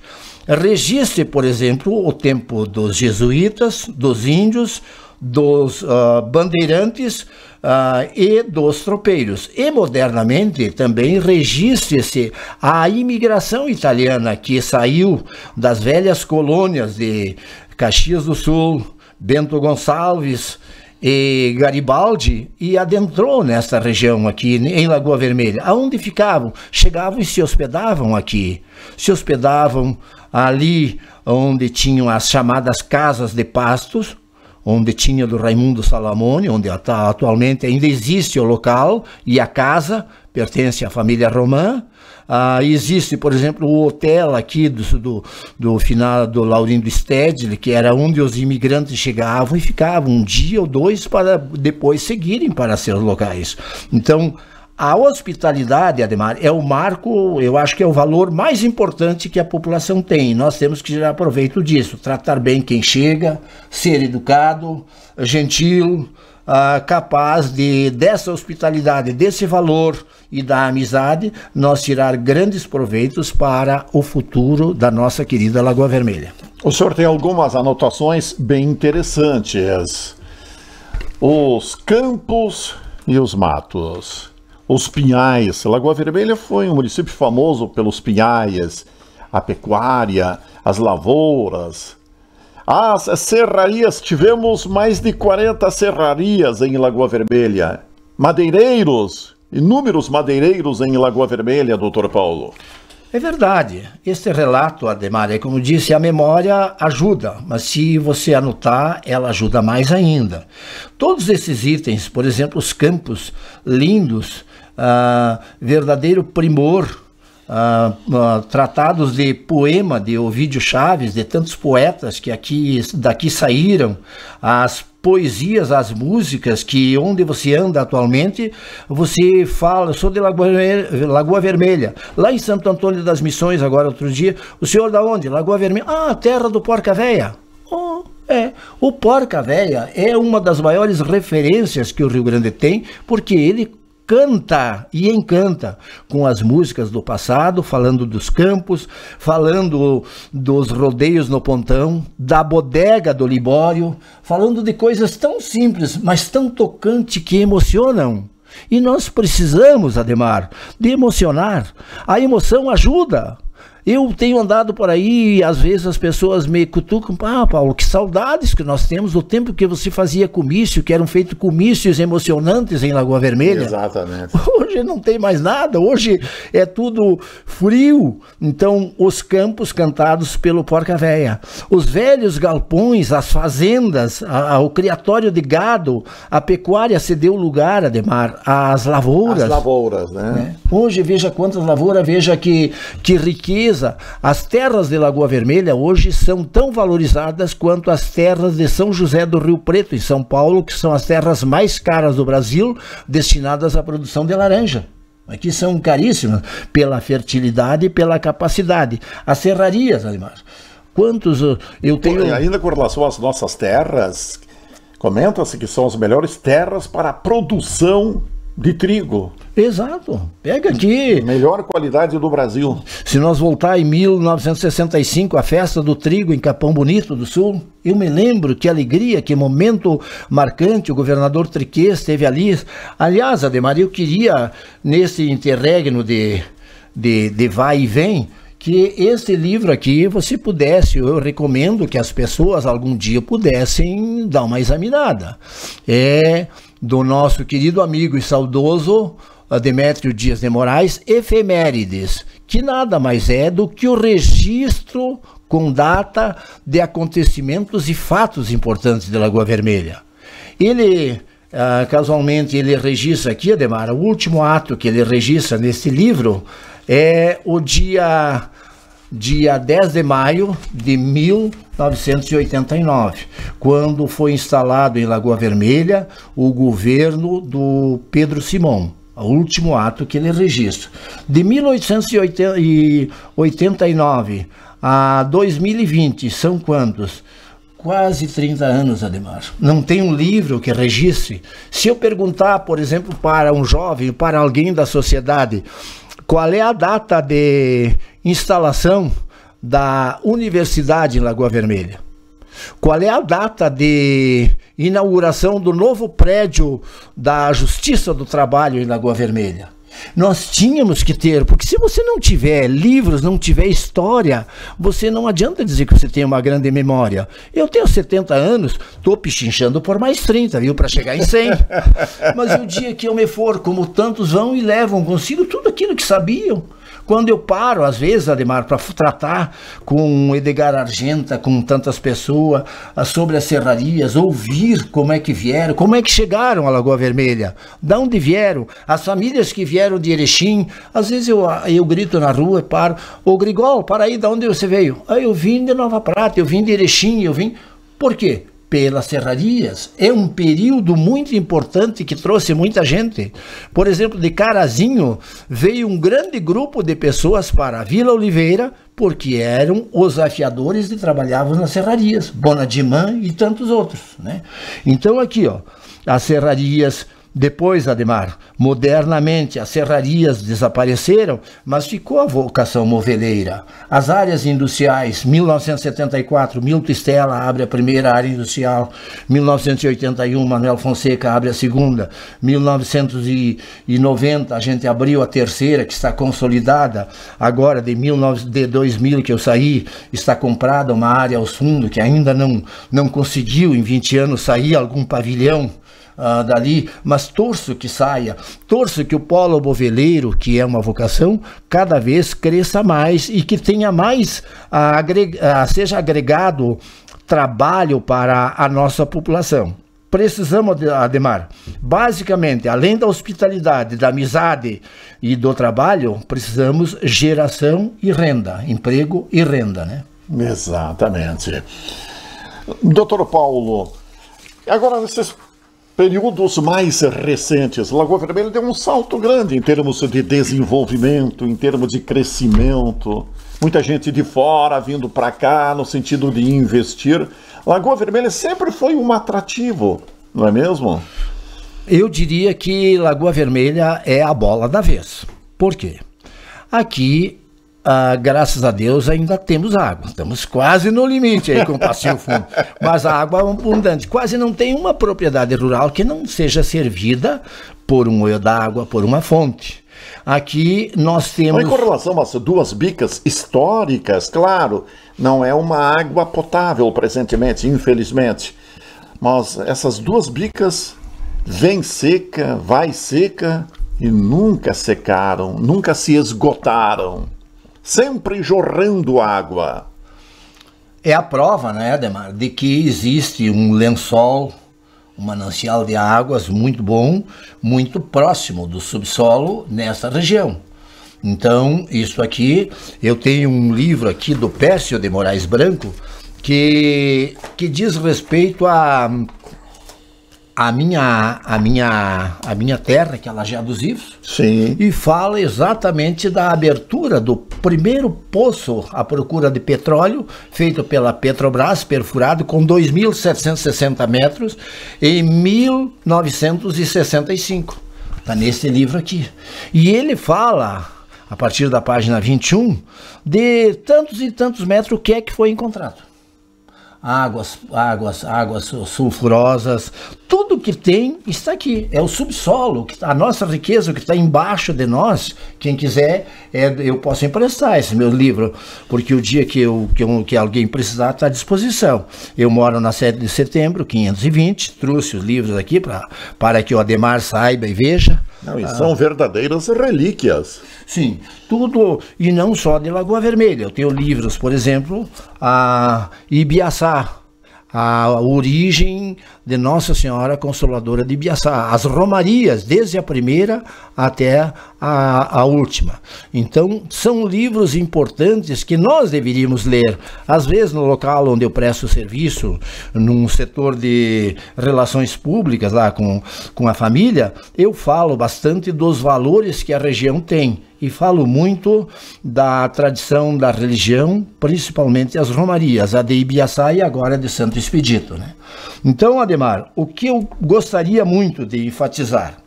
Registre, por exemplo, o tempo dos jesuítas, dos índios, dos uh, bandeirantes uh, e dos tropeiros. E modernamente também registra se a imigração italiana que saiu das velhas colônias de Caxias do Sul, Bento Gonçalves, e Garibaldi e adentrou nesta região aqui em Lagoa Vermelha, aonde ficavam, chegavam e se hospedavam aqui, se hospedavam ali onde tinham as chamadas casas de pastos onde tinha do Raimundo Salamone, onde atualmente ainda existe o local e a casa, pertence à família Romã. Ah, existe, por exemplo, o hotel aqui do, do, do final do Laurindo Stedley, que era onde os imigrantes chegavam e ficavam um dia ou dois para depois seguirem para seus locais. Então, a hospitalidade, Ademar, é o marco, eu acho que é o valor mais importante que a população tem. Nós temos que tirar proveito disso, tratar bem quem chega, ser educado, gentil, ah, capaz de dessa hospitalidade, desse valor e da amizade, nós tirar grandes proveitos para o futuro da nossa querida Lagoa Vermelha. O senhor tem algumas anotações bem interessantes. Os campos e os matos os pinhais. Lagoa Vermelha foi um município famoso pelos pinhais, a pecuária, as lavouras. As serrarias, tivemos mais de 40 serrarias em Lagoa Vermelha. Madeireiros, inúmeros madeireiros em Lagoa Vermelha, doutor Paulo. É verdade. Este relato, Ademar, é como disse, a memória ajuda, mas se você anotar, ela ajuda mais ainda. Todos esses itens, por exemplo, os campos lindos ah, verdadeiro primor, ah, ah, tratados de poema de Ovidio Chaves, de tantos poetas que aqui daqui saíram, as poesias, as músicas que onde você anda atualmente, você fala, eu sou de Lagoa, Lagoa Vermelha, lá em Santo Antônio das Missões, agora outro dia, o senhor da onde? Lagoa Vermelha, ah, terra do Porca Véia. Oh, é, o Porca Véia é uma das maiores referências que o Rio Grande tem, porque ele canta e encanta com as músicas do passado, falando dos campos, falando dos rodeios no pontão, da bodega do Libório, falando de coisas tão simples, mas tão tocante que emocionam. E nós precisamos, Ademar, de emocionar. A emoção ajuda. Eu tenho andado por aí e às vezes as pessoas me cutucam. Ah, Paulo, que saudades que nós temos do tempo que você fazia comício, que eram feitos comícios emocionantes em Lagoa Vermelha. Exatamente. Hoje não tem mais nada, hoje é tudo frio. Então, os campos cantados pelo Porca Véia. Os velhos galpões, as fazendas, a, a, o criatório de gado, a pecuária cedeu lugar, Ademar, às lavouras. As lavouras, né? né? Hoje, veja quantas lavouras, veja que, que riqueza as terras de Lagoa Vermelha hoje são tão valorizadas quanto as terras de São José do Rio Preto e São Paulo, que são as terras mais caras do Brasil destinadas à produção de laranja. Aqui são caríssimas pela fertilidade e pela capacidade. As serrarias, Alimar. Quantos uh, eu tenho. E ainda com relação às nossas terras, comenta-se que são as melhores terras para a produção de trigo. Exato. Pega aqui. Melhor qualidade do Brasil. Se nós voltar em 1965, a festa do trigo em Capão Bonito do Sul, eu me lembro que alegria, que momento marcante o governador Triquet esteve ali. Aliás, Ademar, eu queria, nesse interregno de, de, de vai e vem, que este livro aqui você pudesse, eu recomendo que as pessoas algum dia pudessem dar uma examinada. É do nosso querido amigo e saudoso eh, Demétrio Dias de Moraes, Efemérides, que nada mais é do que o registro com data de acontecimentos e fatos importantes de Lagoa Vermelha. Ele, uh, casualmente, ele registra aqui, Ademar, o último ato que ele registra nesse livro é o dia dia 10 de maio de 1989, quando foi instalado em Lagoa Vermelha o governo do Pedro Simão. O último ato que ele registra. De 1889 a 2020, são quantos? quase 30 anos, Ademar. Não tem um livro que registre. Se eu perguntar, por exemplo, para um jovem, para alguém da sociedade, qual é a data de instalação da universidade em Lagoa Vermelha? Qual é a data de inauguração do novo prédio da Justiça do Trabalho em Lagoa Vermelha? Nós tínhamos que ter, porque se você não tiver livros, não tiver história, você não adianta dizer que você tem uma grande memória. Eu tenho 70 anos, estou pichinchando por mais 30, viu, para chegar em 100. Mas o dia que eu me for, como tantos vão e levam consigo tudo aquilo que sabiam, quando eu paro, às vezes, Ademar, para tratar com Edgar Argenta, com tantas pessoas, ah, sobre as serrarias, ouvir como é que vieram, como é que chegaram à Lagoa Vermelha, da onde vieram, as famílias que vieram de Erechim, às vezes eu, ah, eu grito na rua e paro, ô Grigol, para aí, da onde você veio? Ah, eu vim de Nova Prata, eu vim de Erechim, eu vim... Por quê? pelas serrarias. É um período muito importante que trouxe muita gente. Por exemplo, de Carazinho veio um grande grupo de pessoas para a Vila Oliveira, porque eram os afiadores que trabalhavam nas serrarias, Bonadiman e tantos outros. Né? Então aqui, ó, as serrarias depois, Ademar, modernamente as serrarias desapareceram, mas ficou a vocação moveleira. As áreas industriais, 1974, Milton Estela abre a primeira área industrial, 1981, Manuel Fonseca abre a segunda, 1990 a gente abriu a terceira, que está consolidada, agora de, 19, de 2000 que eu saí, está comprada uma área ao fundo que ainda não, não conseguiu em 20 anos sair algum pavilhão uh, dali, mas torço que saia, torço que o polo boveleiro, que é uma vocação, cada vez cresça mais e que tenha mais, uh, agreg uh, seja agregado trabalho para a nossa população. Precisamos, Ademar, basicamente, além da hospitalidade, da amizade e do trabalho, precisamos geração e renda, emprego e renda, né? Exatamente. Doutor Paulo, agora vocês períodos mais recentes, Lagoa Vermelha deu um salto grande em termos de desenvolvimento, em termos de crescimento. Muita gente de fora vindo para cá no sentido de investir. Lagoa Vermelha sempre foi um atrativo, não é mesmo? Eu diria que Lagoa Vermelha é a bola da vez. Por quê? Aqui ah, graças a Deus ainda temos água. Estamos quase no limite aí com o passinho fundo. Mas a água é abundante. Quase não tem uma propriedade rural que não seja servida por um olho d'água, por uma fonte. Aqui nós temos. em relação às duas bicas históricas, claro, não é uma água potável presentemente, infelizmente. Mas essas duas bicas vem seca, vai seca e nunca secaram, nunca se esgotaram sempre jorrando água. É a prova, né, Ademar, de que existe um lençol, um manancial de águas muito bom, muito próximo do subsolo nessa região. Então, isso aqui, eu tenho um livro aqui do Pércio de Moraes Branco que, que diz respeito a a minha, a minha, a minha terra, que é a Lajeada dos Ivos, Sim. e fala exatamente da abertura do primeiro poço à procura de petróleo, feito pela Petrobras, perfurado com 2.760 metros, em 1965. Está nesse livro aqui. E ele fala, a partir da página 21, de tantos e tantos metros o que é que foi encontrado águas, águas, águas sulfurosas, tudo que tem está aqui. É o subsolo, tá, a nossa riqueza, o que está embaixo de nós. Quem quiser, é, eu posso emprestar esse meu livro, porque o dia que, eu, que, eu, que alguém precisar está à disposição. Eu moro na 7 de setembro, 520, trouxe os livros aqui pra, para que o Ademar saiba e veja. Não, e ah. são ah, verdadeiras relíquias. Sim, tudo, e não só de Lagoa Vermelha. Eu tenho livros, por exemplo, a Ibiaçá, a origem de Nossa Senhora Consoladora de Ibiaçá, as romarias, desde a primeira até a, a última. Então, são livros importantes que nós deveríamos ler. Às vezes, no local onde eu presto serviço, num setor de relações públicas, lá com, com a família, eu falo bastante dos valores que a região tem e falo muito da tradição da religião, principalmente as romarias, a de Ibiaçá e agora a de Santo Expedito. Né? Então, Ademar, o que eu gostaria muito de enfatizar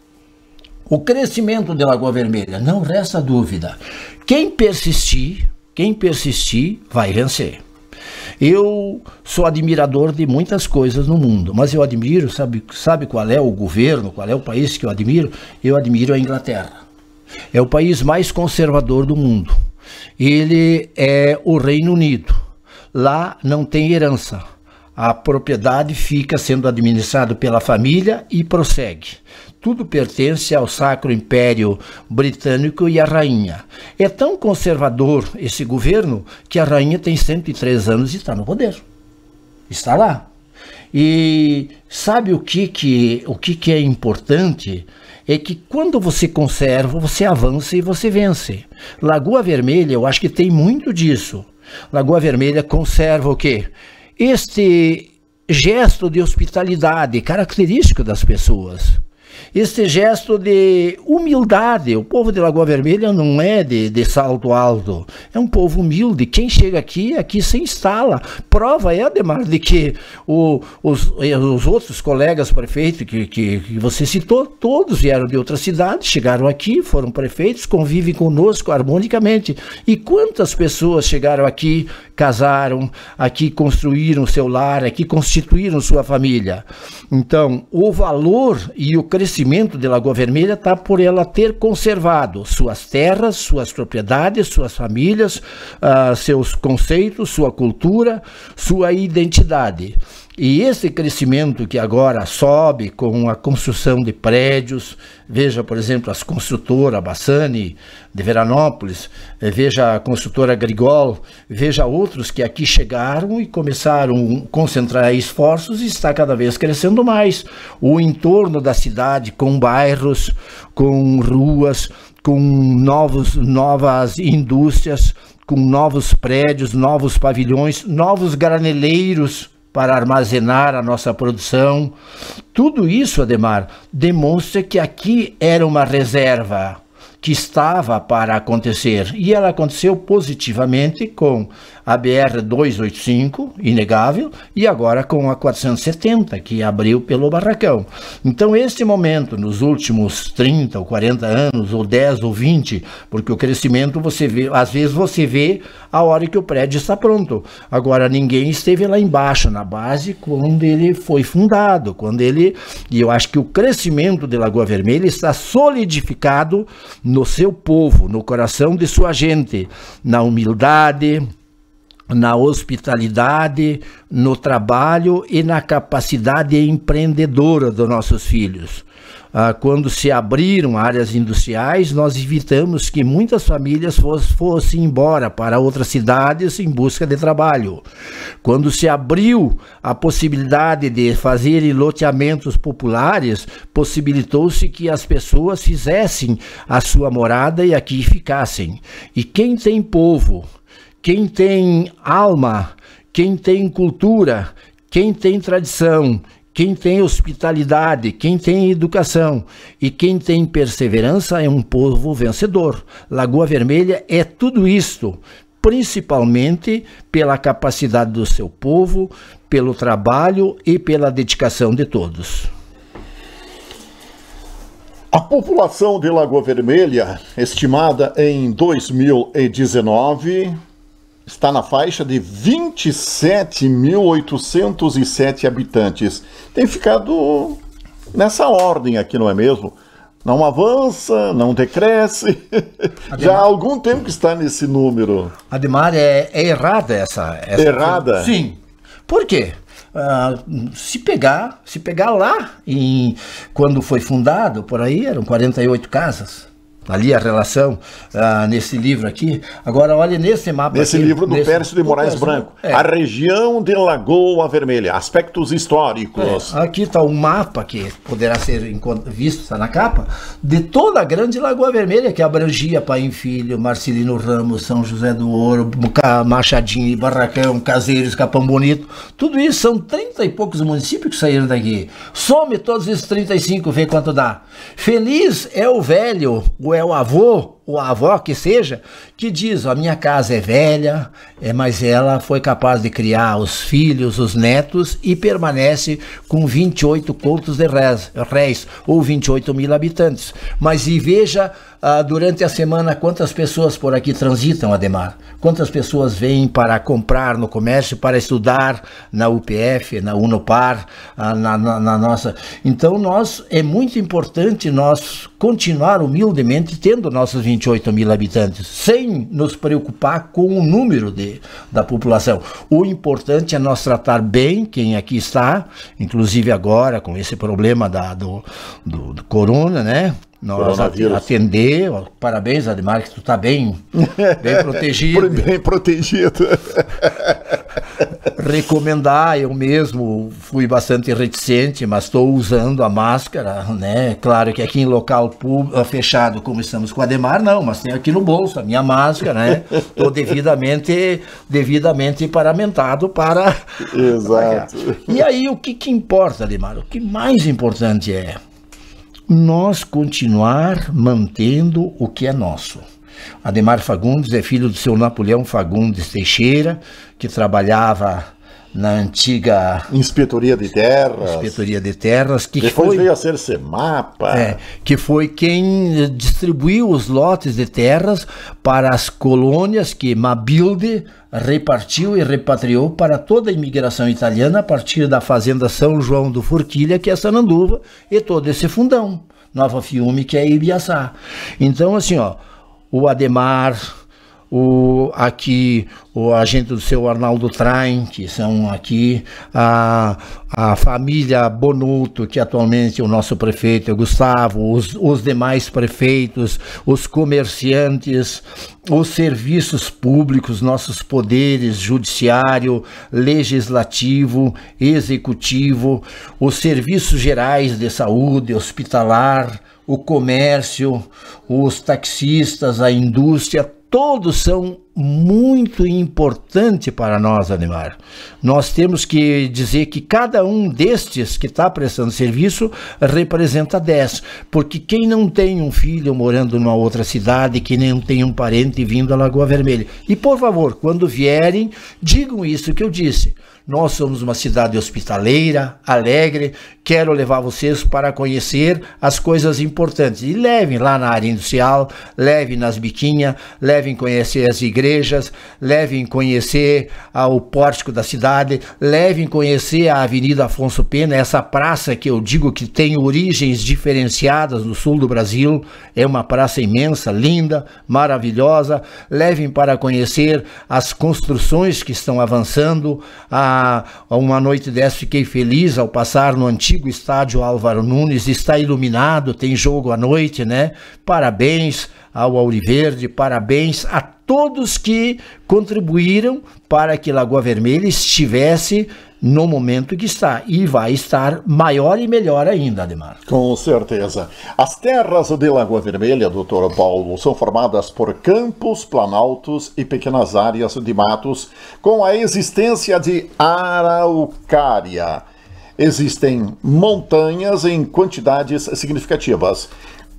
o crescimento de Lagoa Vermelha. Não resta dúvida. Quem persistir, quem persistir vai vencer. Eu sou admirador de muitas coisas no mundo, mas eu admiro, sabe, sabe qual é o governo, qual é o país que eu admiro? Eu admiro a Inglaterra. É o país mais conservador do mundo. Ele é o Reino Unido. Lá não tem herança. A propriedade fica sendo administrada pela família e prossegue tudo pertence ao Sacro Império Britânico e à Rainha. É tão conservador esse governo que a Rainha tem 103 anos e está no poder. Está lá. E sabe o que, que, o que, que é importante? É que quando você conserva, você avança e você vence. Lagoa Vermelha, eu acho que tem muito disso. Lagoa Vermelha conserva o quê? Este gesto de hospitalidade característico das pessoas este gesto de humildade. O povo de Lagoa Vermelha não é de, de salto alto, é um povo humilde. Quem chega aqui, é aqui se instala. Prova é, Ademar, de que o, os, eh, os outros colegas prefeitos que, que, que você citou, todos vieram de outra cidade, chegaram aqui, foram prefeitos, convivem conosco harmonicamente. E quantas pessoas chegaram aqui, casaram, aqui construíram seu lar, aqui constituíram sua família? Então, o valor e o crescimento crescimento de Lagoa Vermelha está por ela ter conservado suas terras, suas propriedades, suas famílias, uh, seus conceitos, sua cultura, sua identidade. E esse crescimento que agora sobe com a construção de prédios, veja, por exemplo, as construtoras Bassani de Veranópolis, eh, veja a construtora Grigol, veja outros que aqui chegaram e começaram a concentrar esforços e está cada vez crescendo mais. O entorno da cidade com bairros, com ruas, com novos, novas indústrias, com novos prédios, novos pavilhões, novos graneleiros para armazenar a nossa produção. Tudo isso, Ademar, demonstra que aqui era uma reserva que estava para acontecer e ela aconteceu positivamente com a BR-285, inegável, e agora com a 470, que abriu pelo Barracão. Então, este momento, nos últimos 30 ou 40 anos, ou 10 ou 20, porque o crescimento você vê, às vezes você vê a hora que o prédio está pronto. Agora, ninguém esteve lá embaixo, na base, quando ele foi fundado, quando ele. E eu acho que o crescimento de Lagoa Vermelha está solidificado no seu povo, no coração de sua gente, na humildade na hospitalidade, no trabalho e na capacidade empreendedora dos nossos filhos. Ah, quando se abriram áreas industriais, nós evitamos que muitas famílias fossem embora para outras cidades em busca de trabalho. Quando se abriu a possibilidade de fazer loteamentos populares, possibilitou-se que as pessoas fizessem a sua morada e aqui ficassem. E quem tem povo quem tem alma, quem tem cultura, quem tem tradição, quem tem hospitalidade, quem tem educação e quem tem perseverança é um povo vencedor. Lagoa Vermelha é tudo isto, principalmente pela capacidade do seu povo, pelo trabalho e pela dedicação de todos. A população de Lagoa Vermelha, estimada em 2019, está na faixa de 27.807 habitantes. Tem ficado nessa ordem aqui, não é mesmo? Não avança, não decresce. Ademar, Já há algum tempo que está nesse número. Ademar, é, é errada essa, essa Errada? Coisa. Sim. Por quê? Uh, se pegar, se pegar lá, em, quando foi fundado, por aí, eram 48 casas ali a relação ah, nesse livro aqui. Agora, olhe nesse mapa. Nesse aqui, livro do nesse, Pércio de Moraes Pércio, Branco. É. A região de Lagoa Vermelha, aspectos históricos. É. Aqui está um mapa que poderá ser visto, está na capa, de toda a grande Lagoa Vermelha, que abrangia pai e Filho, Marcelino Ramos, São José do Ouro, Machadinho, Barracão, Caseiros, Capão Bonito. Tudo isso são 30 e poucos municípios que saíram daqui. Some todos esses 35, vê quanto dá. Feliz é o velho, o é o avô ou a avó que seja, que diz: a minha casa é velha, é, mas ela foi capaz de criar os filhos, os netos e permanece com 28 contos de réis, réis ou 28 mil habitantes. Mas e veja ah, durante a semana quantas pessoas por aqui transitam, Ademar? Quantas pessoas vêm para comprar no comércio, para estudar na UPF, na Unopar, ah, na, na, na nossa. Então, nós é muito importante nós continuar humildemente tendo nossos 20 28 mil habitantes, sem nos preocupar com o número de, da população. O importante é nós tratar bem quem aqui está, inclusive agora com esse problema da, do, do, do corona, né? Nós atender, parabéns Ademar, que tu está bem, bem protegido. bem protegido. recomendar. Eu mesmo fui bastante reticente, mas estou usando a máscara, né? Claro que aqui em local público, ah, fechado, como estamos com a Demar, não, mas tenho aqui no bolso a minha máscara, né? Estou devidamente, devidamente paramentado para. Exato. Para e aí, o que, que importa, Demar? O que mais importante é nós continuar mantendo o que é nosso. Ademar Fagundes é filho do seu Napoleão Fagundes Teixeira, que trabalhava na antiga Inspetoria de Terras. Inspetoria de Terras que depois foi, veio a ser Semapa, é, que foi quem distribuiu os lotes de terras para as colônias que Mabilde repartiu e repatriou para toda a imigração italiana a partir da fazenda São João do Forquilha, que é Sananduva, e todo esse fundão, Nova Fiume, que é Ibiaçá. Então assim, ó, o Ademar o, aqui o agente do seu Arnaldo Train, que são aqui, a, a família Bonuto, que atualmente é o nosso prefeito é Gustavo, os, os demais prefeitos, os comerciantes, os serviços públicos, nossos poderes, judiciário, legislativo, executivo, os serviços gerais de saúde, hospitalar, o comércio, os taxistas, a indústria, todos são muito importantes para nós, animar. Nós temos que dizer que cada um destes que está prestando serviço representa 10, porque quem não tem um filho morando numa outra cidade, que nem tem um parente vindo à Lagoa Vermelha. E por favor, quando vierem, digam isso que eu disse. Nós somos uma cidade hospitaleira, alegre. Quero levar vocês para conhecer as coisas importantes. E levem lá na área industrial, levem nas biquinhas, levem conhecer as igrejas, levem conhecer ah, o pórtico da cidade, levem conhecer a Avenida Afonso Pena, essa praça que eu digo que tem origens diferenciadas no sul do Brasil. É uma praça imensa, linda, maravilhosa. Levem para conhecer as construções que estão avançando, a uma noite dessa fiquei feliz ao passar no antigo estádio Álvaro Nunes, está iluminado, tem jogo à noite, né? Parabéns ao Auriverde, parabéns a todos que contribuíram para que Lagoa Vermelha estivesse no momento que está e vai estar maior e melhor ainda, Ademar. Com certeza. As terras de Lagoa Vermelha, doutor Paulo, são formadas por campos, planaltos e pequenas áreas de matos, com a existência de araucária. Existem montanhas em quantidades significativas.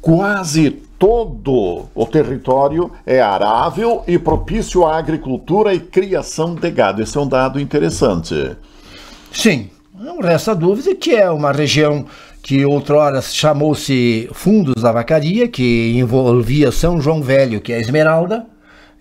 Quase todo o território é arável e propício à agricultura e criação de gado. Esse é um dado interessante. Sim, não resta dúvida que é uma região que outrora chamou-se Fundos da Vacaria, que envolvia São João Velho, que é a Esmeralda,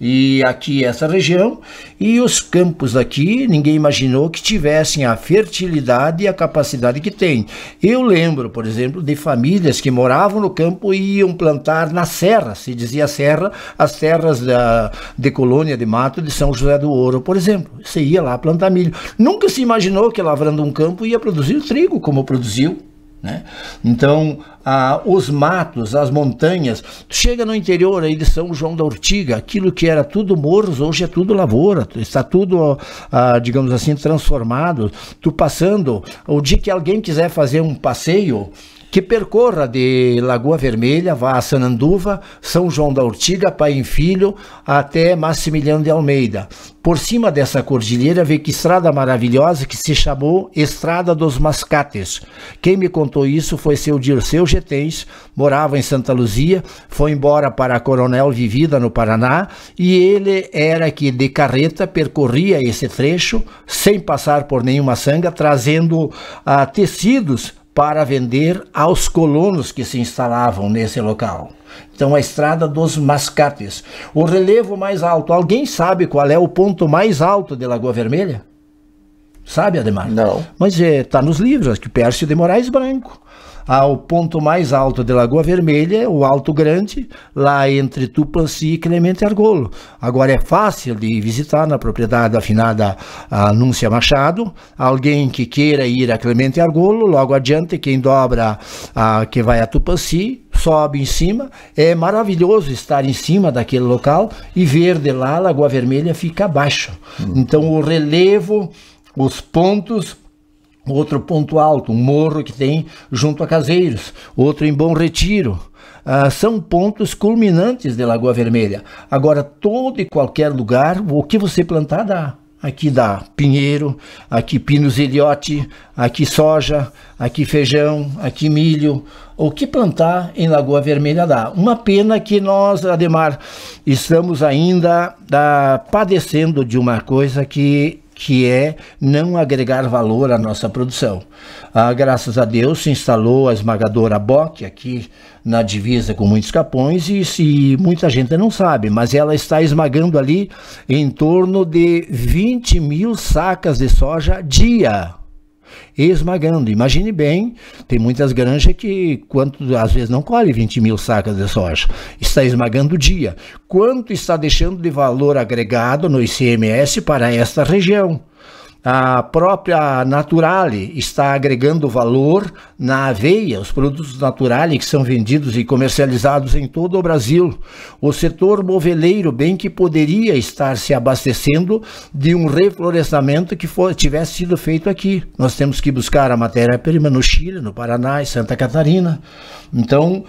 e aqui essa região, e os campos aqui, ninguém imaginou que tivessem a fertilidade e a capacidade que tem. Eu lembro, por exemplo, de famílias que moravam no campo e iam plantar na serra, se dizia serra, as terras da, de Colônia de Mato de São José do Ouro, por exemplo. Você ia lá plantar milho. Nunca se imaginou que lavrando um campo ia produzir trigo como produziu né? Então, ah, os matos, as montanhas, chega no interior aí de São João da Ortiga, aquilo que era tudo morros, hoje é tudo lavoura, está tudo, ah, digamos assim, transformado. Tu passando, o dia que alguém quiser fazer um passeio, que percorra de Lagoa Vermelha, vá a Sananduva, São João da Ortiga, Pai e Filho, até Massimiliano de Almeida. Por cima dessa cordilheira vê que estrada maravilhosa que se chamou Estrada dos Mascates. Quem me contou isso foi seu Dirceu Getens, morava em Santa Luzia, foi embora para Coronel Vivida, no Paraná, e ele era que de carreta percorria esse trecho sem passar por nenhuma sanga, trazendo ah, tecidos para vender aos colonos que se instalavam nesse local. Então, a estrada dos Mascates. O relevo mais alto. Alguém sabe qual é o ponto mais alto de Lagoa Vermelha? Sabe, Ademar? Não. Mas está eh, é, nos livros, que Pércio de Moraes Branco ao ponto mais alto de Lagoa Vermelha, o Alto Grande, lá entre Tupanci e Clemente Argolo. Agora é fácil de visitar na propriedade afinada Anúncia Machado. Alguém que queira ir a Clemente Argolo, logo adiante, quem dobra, a, que vai a Tupanci, sobe em cima. É maravilhoso estar em cima daquele local e ver de lá a Lagoa Vermelha fica abaixo. Hum. Então o relevo, os pontos outro ponto alto, um morro que tem junto a Caseiros, outro em Bom Retiro. Ah, são pontos culminantes de Lagoa Vermelha. Agora, todo e qualquer lugar, o que você plantar dá. Aqui dá pinheiro, aqui pinos iliote, aqui soja, aqui feijão, aqui milho. O que plantar em Lagoa Vermelha dá. Uma pena que nós, Ademar, estamos ainda ah, padecendo de uma coisa que que é não agregar valor à nossa produção. Ah, graças a Deus se instalou a esmagadora BOC aqui na divisa com muitos capões e se muita gente não sabe, mas ela está esmagando ali em torno de 20 mil sacas de soja dia esmagando. Imagine bem, tem muitas granjas que quanto às vezes não colhe 20 mil sacas de soja, está esmagando o dia. Quanto está deixando de valor agregado no ICMS para esta região? A própria Naturale está agregando valor na aveia, os produtos Naturale que são vendidos e comercializados em todo o Brasil. O setor moveleiro, bem que poderia estar se abastecendo de um reflorestamento que for, tivesse sido feito aqui. Nós temos que buscar a matéria-prima no Chile, no Paraná e Santa Catarina. Então,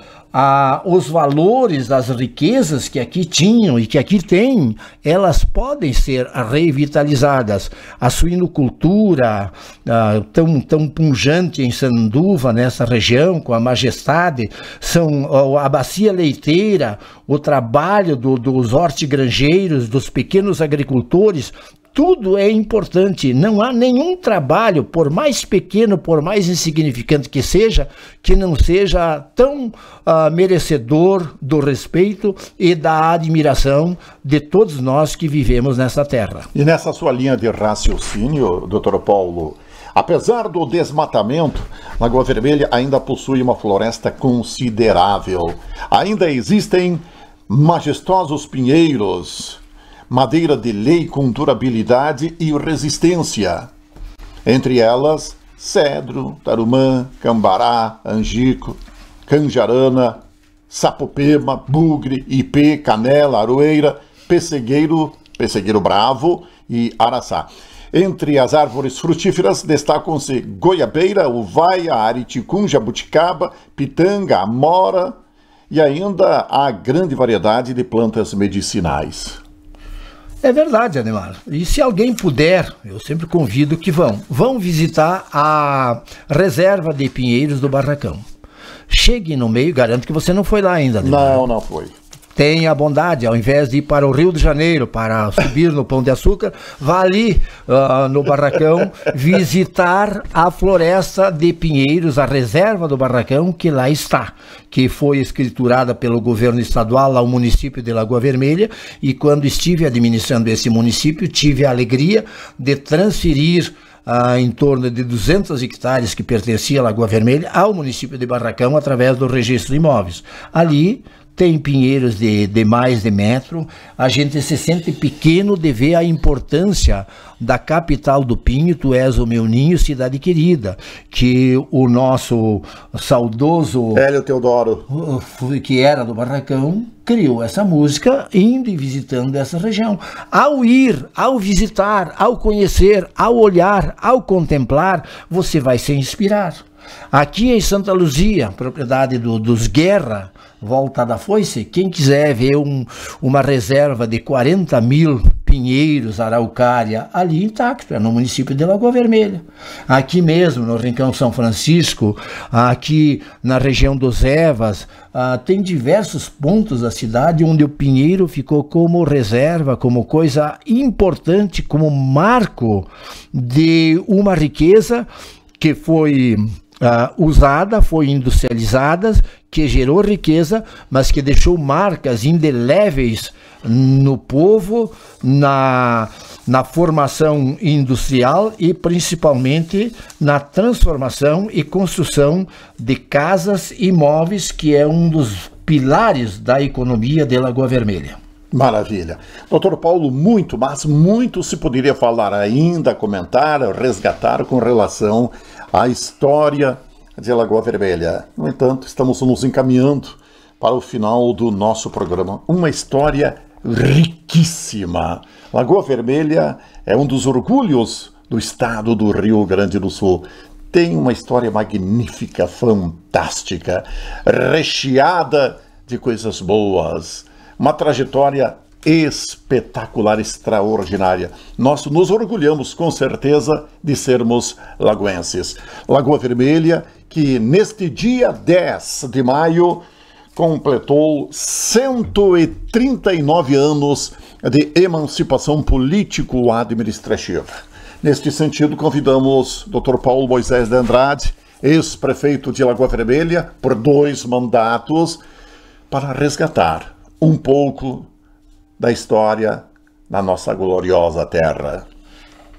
os valores, as riquezas que aqui tinham e que aqui têm, elas podem ser revitalizadas. A suinocultura, tão, tão punjante em Sanduva, nessa região, com a majestade, são a bacia leiteira, o trabalho do, dos hortigranjeiros, dos pequenos agricultores, tudo é importante. Não há nenhum trabalho, por mais pequeno, por mais insignificante que seja, que não seja tão uh, merecedor do respeito e da admiração de todos nós que vivemos nessa terra. E nessa sua linha de raciocínio, doutor Paulo, Apesar do desmatamento, Lagoa Vermelha ainda possui uma floresta considerável. Ainda existem majestosos pinheiros, madeira de lei com durabilidade e resistência. Entre elas, cedro, tarumã, cambará, angico, canjarana, sapopema, bugre, ipê, canela, aroeira, pessegueiro, pessegueiro bravo e araçá. Entre as árvores frutíferas destacam-se goiabeira, uvaia, ariticum, jabuticaba, pitanga, amora e ainda a grande variedade de plantas medicinais. É verdade, Ademar. E se alguém puder, eu sempre convido que vão. Vão visitar a reserva de Pinheiros do Barracão. Chegue no meio, garanto que você não foi lá ainda. Ademar. Não, não foi tenha bondade, ao invés de ir para o Rio de Janeiro para subir no Pão de Açúcar, vá ali uh, no Barracão visitar a floresta de Pinheiros, a reserva do Barracão, que lá está, que foi escriturada pelo governo estadual ao município de Lagoa Vermelha, e quando estive administrando esse município, tive a alegria de transferir ah, em torno de 200 hectares que pertencia à Lagoa Vermelha ao município de Barracão através do registro de imóveis. Ali tem pinheiros de, de mais de metro, a gente se sente pequeno de ver a importância da capital do Pinho, tu és o meu ninho, cidade querida, que o nosso saudoso... Hélio Teodoro. Que era do Barracão, criou essa música indo e visitando essa região. Ao ir, ao visitar, ao conhecer, ao olhar, ao contemplar, você vai se inspirar. Aqui em Santa Luzia, propriedade do, dos Guerra, volta da foice, quem quiser ver um, uma reserva de 40 mil pinheiros, araucária, ali intacto, tá, tá é no município de Lagoa Vermelha. Aqui mesmo, no Rincão São Francisco, aqui na região dos Evas, ah, tem diversos pontos da cidade onde o pinheiro ficou como reserva, como coisa importante, como marco de uma riqueza que foi Uh, usada, foi industrializada que gerou riqueza, mas que deixou marcas indeléveis no povo, na, na formação industrial e principalmente na transformação e construção de casas e imóveis, que é um dos pilares da economia de Lagoa Vermelha. Maravilha. Doutor Paulo, muito, mas muito se poderia falar ainda, comentar, resgatar com relação à história de Lagoa Vermelha. No entanto, estamos nos encaminhando para o final do nosso programa. Uma história riquíssima. Lagoa Vermelha é um dos orgulhos do estado do Rio Grande do Sul. Tem uma história magnífica, fantástica, recheada de coisas boas. Uma trajetória espetacular, extraordinária. Nós nos orgulhamos, com certeza, de sermos lagoenses. Lagoa Vermelha, que neste dia 10 de maio completou 139 anos de emancipação político-administrativa. Neste sentido, convidamos Dr. Paulo Moisés de Andrade, ex-prefeito de Lagoa Vermelha, por dois mandatos, para resgatar um pouco da história na nossa gloriosa terra.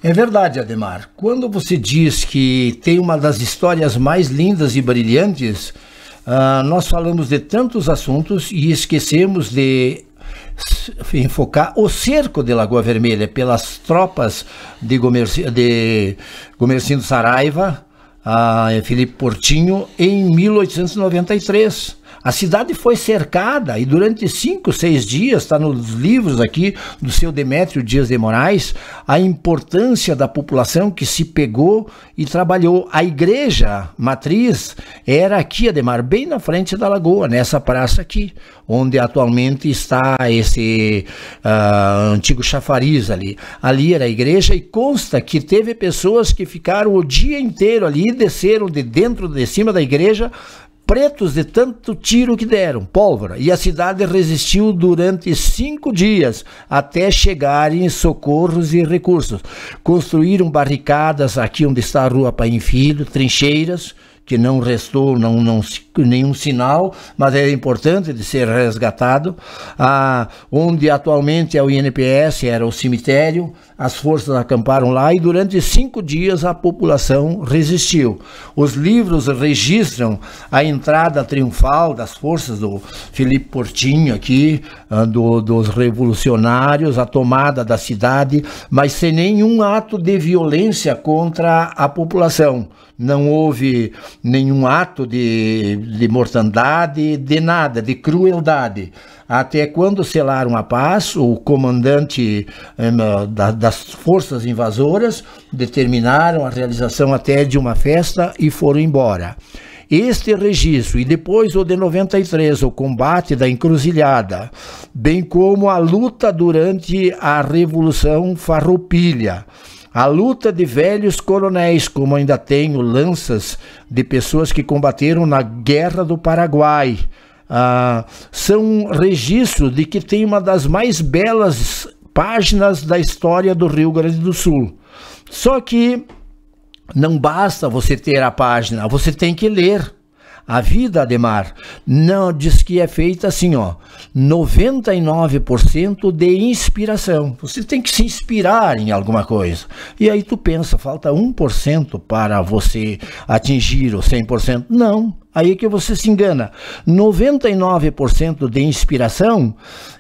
É verdade, Ademar. Quando você diz que tem uma das histórias mais lindas e brilhantes, uh, nós falamos de tantos assuntos e esquecemos de enfocar o cerco de Lagoa Vermelha pelas tropas de, Gomerci, de Gomercindo Saraiva, ah, Felipe Portinho, em 1893. A cidade foi cercada e durante cinco, seis dias, está nos livros aqui do seu Demétrio Dias de Moraes, a importância da população que se pegou e trabalhou. A igreja matriz era aqui, Ademar, bem na frente da lagoa, nessa praça aqui, onde atualmente está esse uh, antigo chafariz ali. Ali era a igreja e consta que teve pessoas que ficaram o dia inteiro ali, desceram de dentro, de cima da igreja, pretos de tanto tiro que deram, pólvora, e a cidade resistiu durante cinco dias até chegarem socorros e recursos. Construíram barricadas aqui onde está a rua Paim Filho, trincheiras, que não restou não, não, nenhum sinal, mas era é importante de ser resgatado. Ah, onde atualmente é o INPS, era o cemitério, as forças acamparam lá e durante cinco dias a população resistiu. Os livros registram a entrada triunfal das forças do Felipe Portinho aqui, ah, do, dos revolucionários, a tomada da cidade, mas sem nenhum ato de violência contra a população. Não houve nenhum ato de, de mortandade, de nada, de crueldade. Até quando selaram a paz, o comandante eh, da, das forças invasoras determinaram a realização até de uma festa e foram embora. Este registro e depois o de 93, o combate da encruzilhada, bem como a luta durante a Revolução Farroupilha, a luta de velhos coronéis, como ainda tenho lanças de pessoas que combateram na Guerra do Paraguai, ah, são registros de que tem uma das mais belas páginas da história do Rio Grande do Sul. Só que não basta você ter a página, você tem que ler. A vida, Ademar, não diz que é feita assim, ó, 99% de inspiração. Você tem que se inspirar em alguma coisa. E aí tu pensa, falta 1% para você atingir o 100%. Não, aí é que você se engana. 99% de inspiração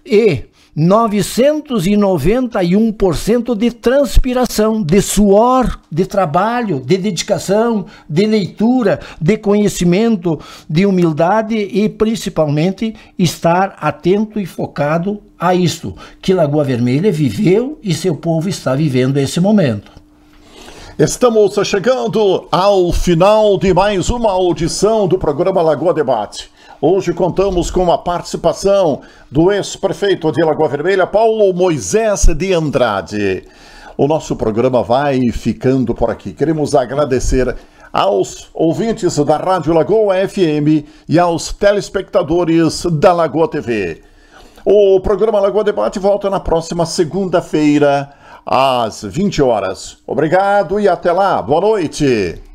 e 991% de transpiração, de suor, de trabalho, de dedicação, de leitura, de conhecimento, de humildade e principalmente estar atento e focado a isto que Lagoa Vermelha viveu e seu povo está vivendo esse momento. Estamos chegando ao final de mais uma audição do programa Lagoa Debate. Hoje contamos com a participação do ex-prefeito de Lagoa Vermelha, Paulo Moisés de Andrade. O nosso programa vai ficando por aqui. Queremos agradecer aos ouvintes da Rádio Lagoa FM e aos telespectadores da Lagoa TV. O programa Lagoa Debate volta na próxima segunda-feira, às 20 horas. Obrigado e até lá. Boa noite.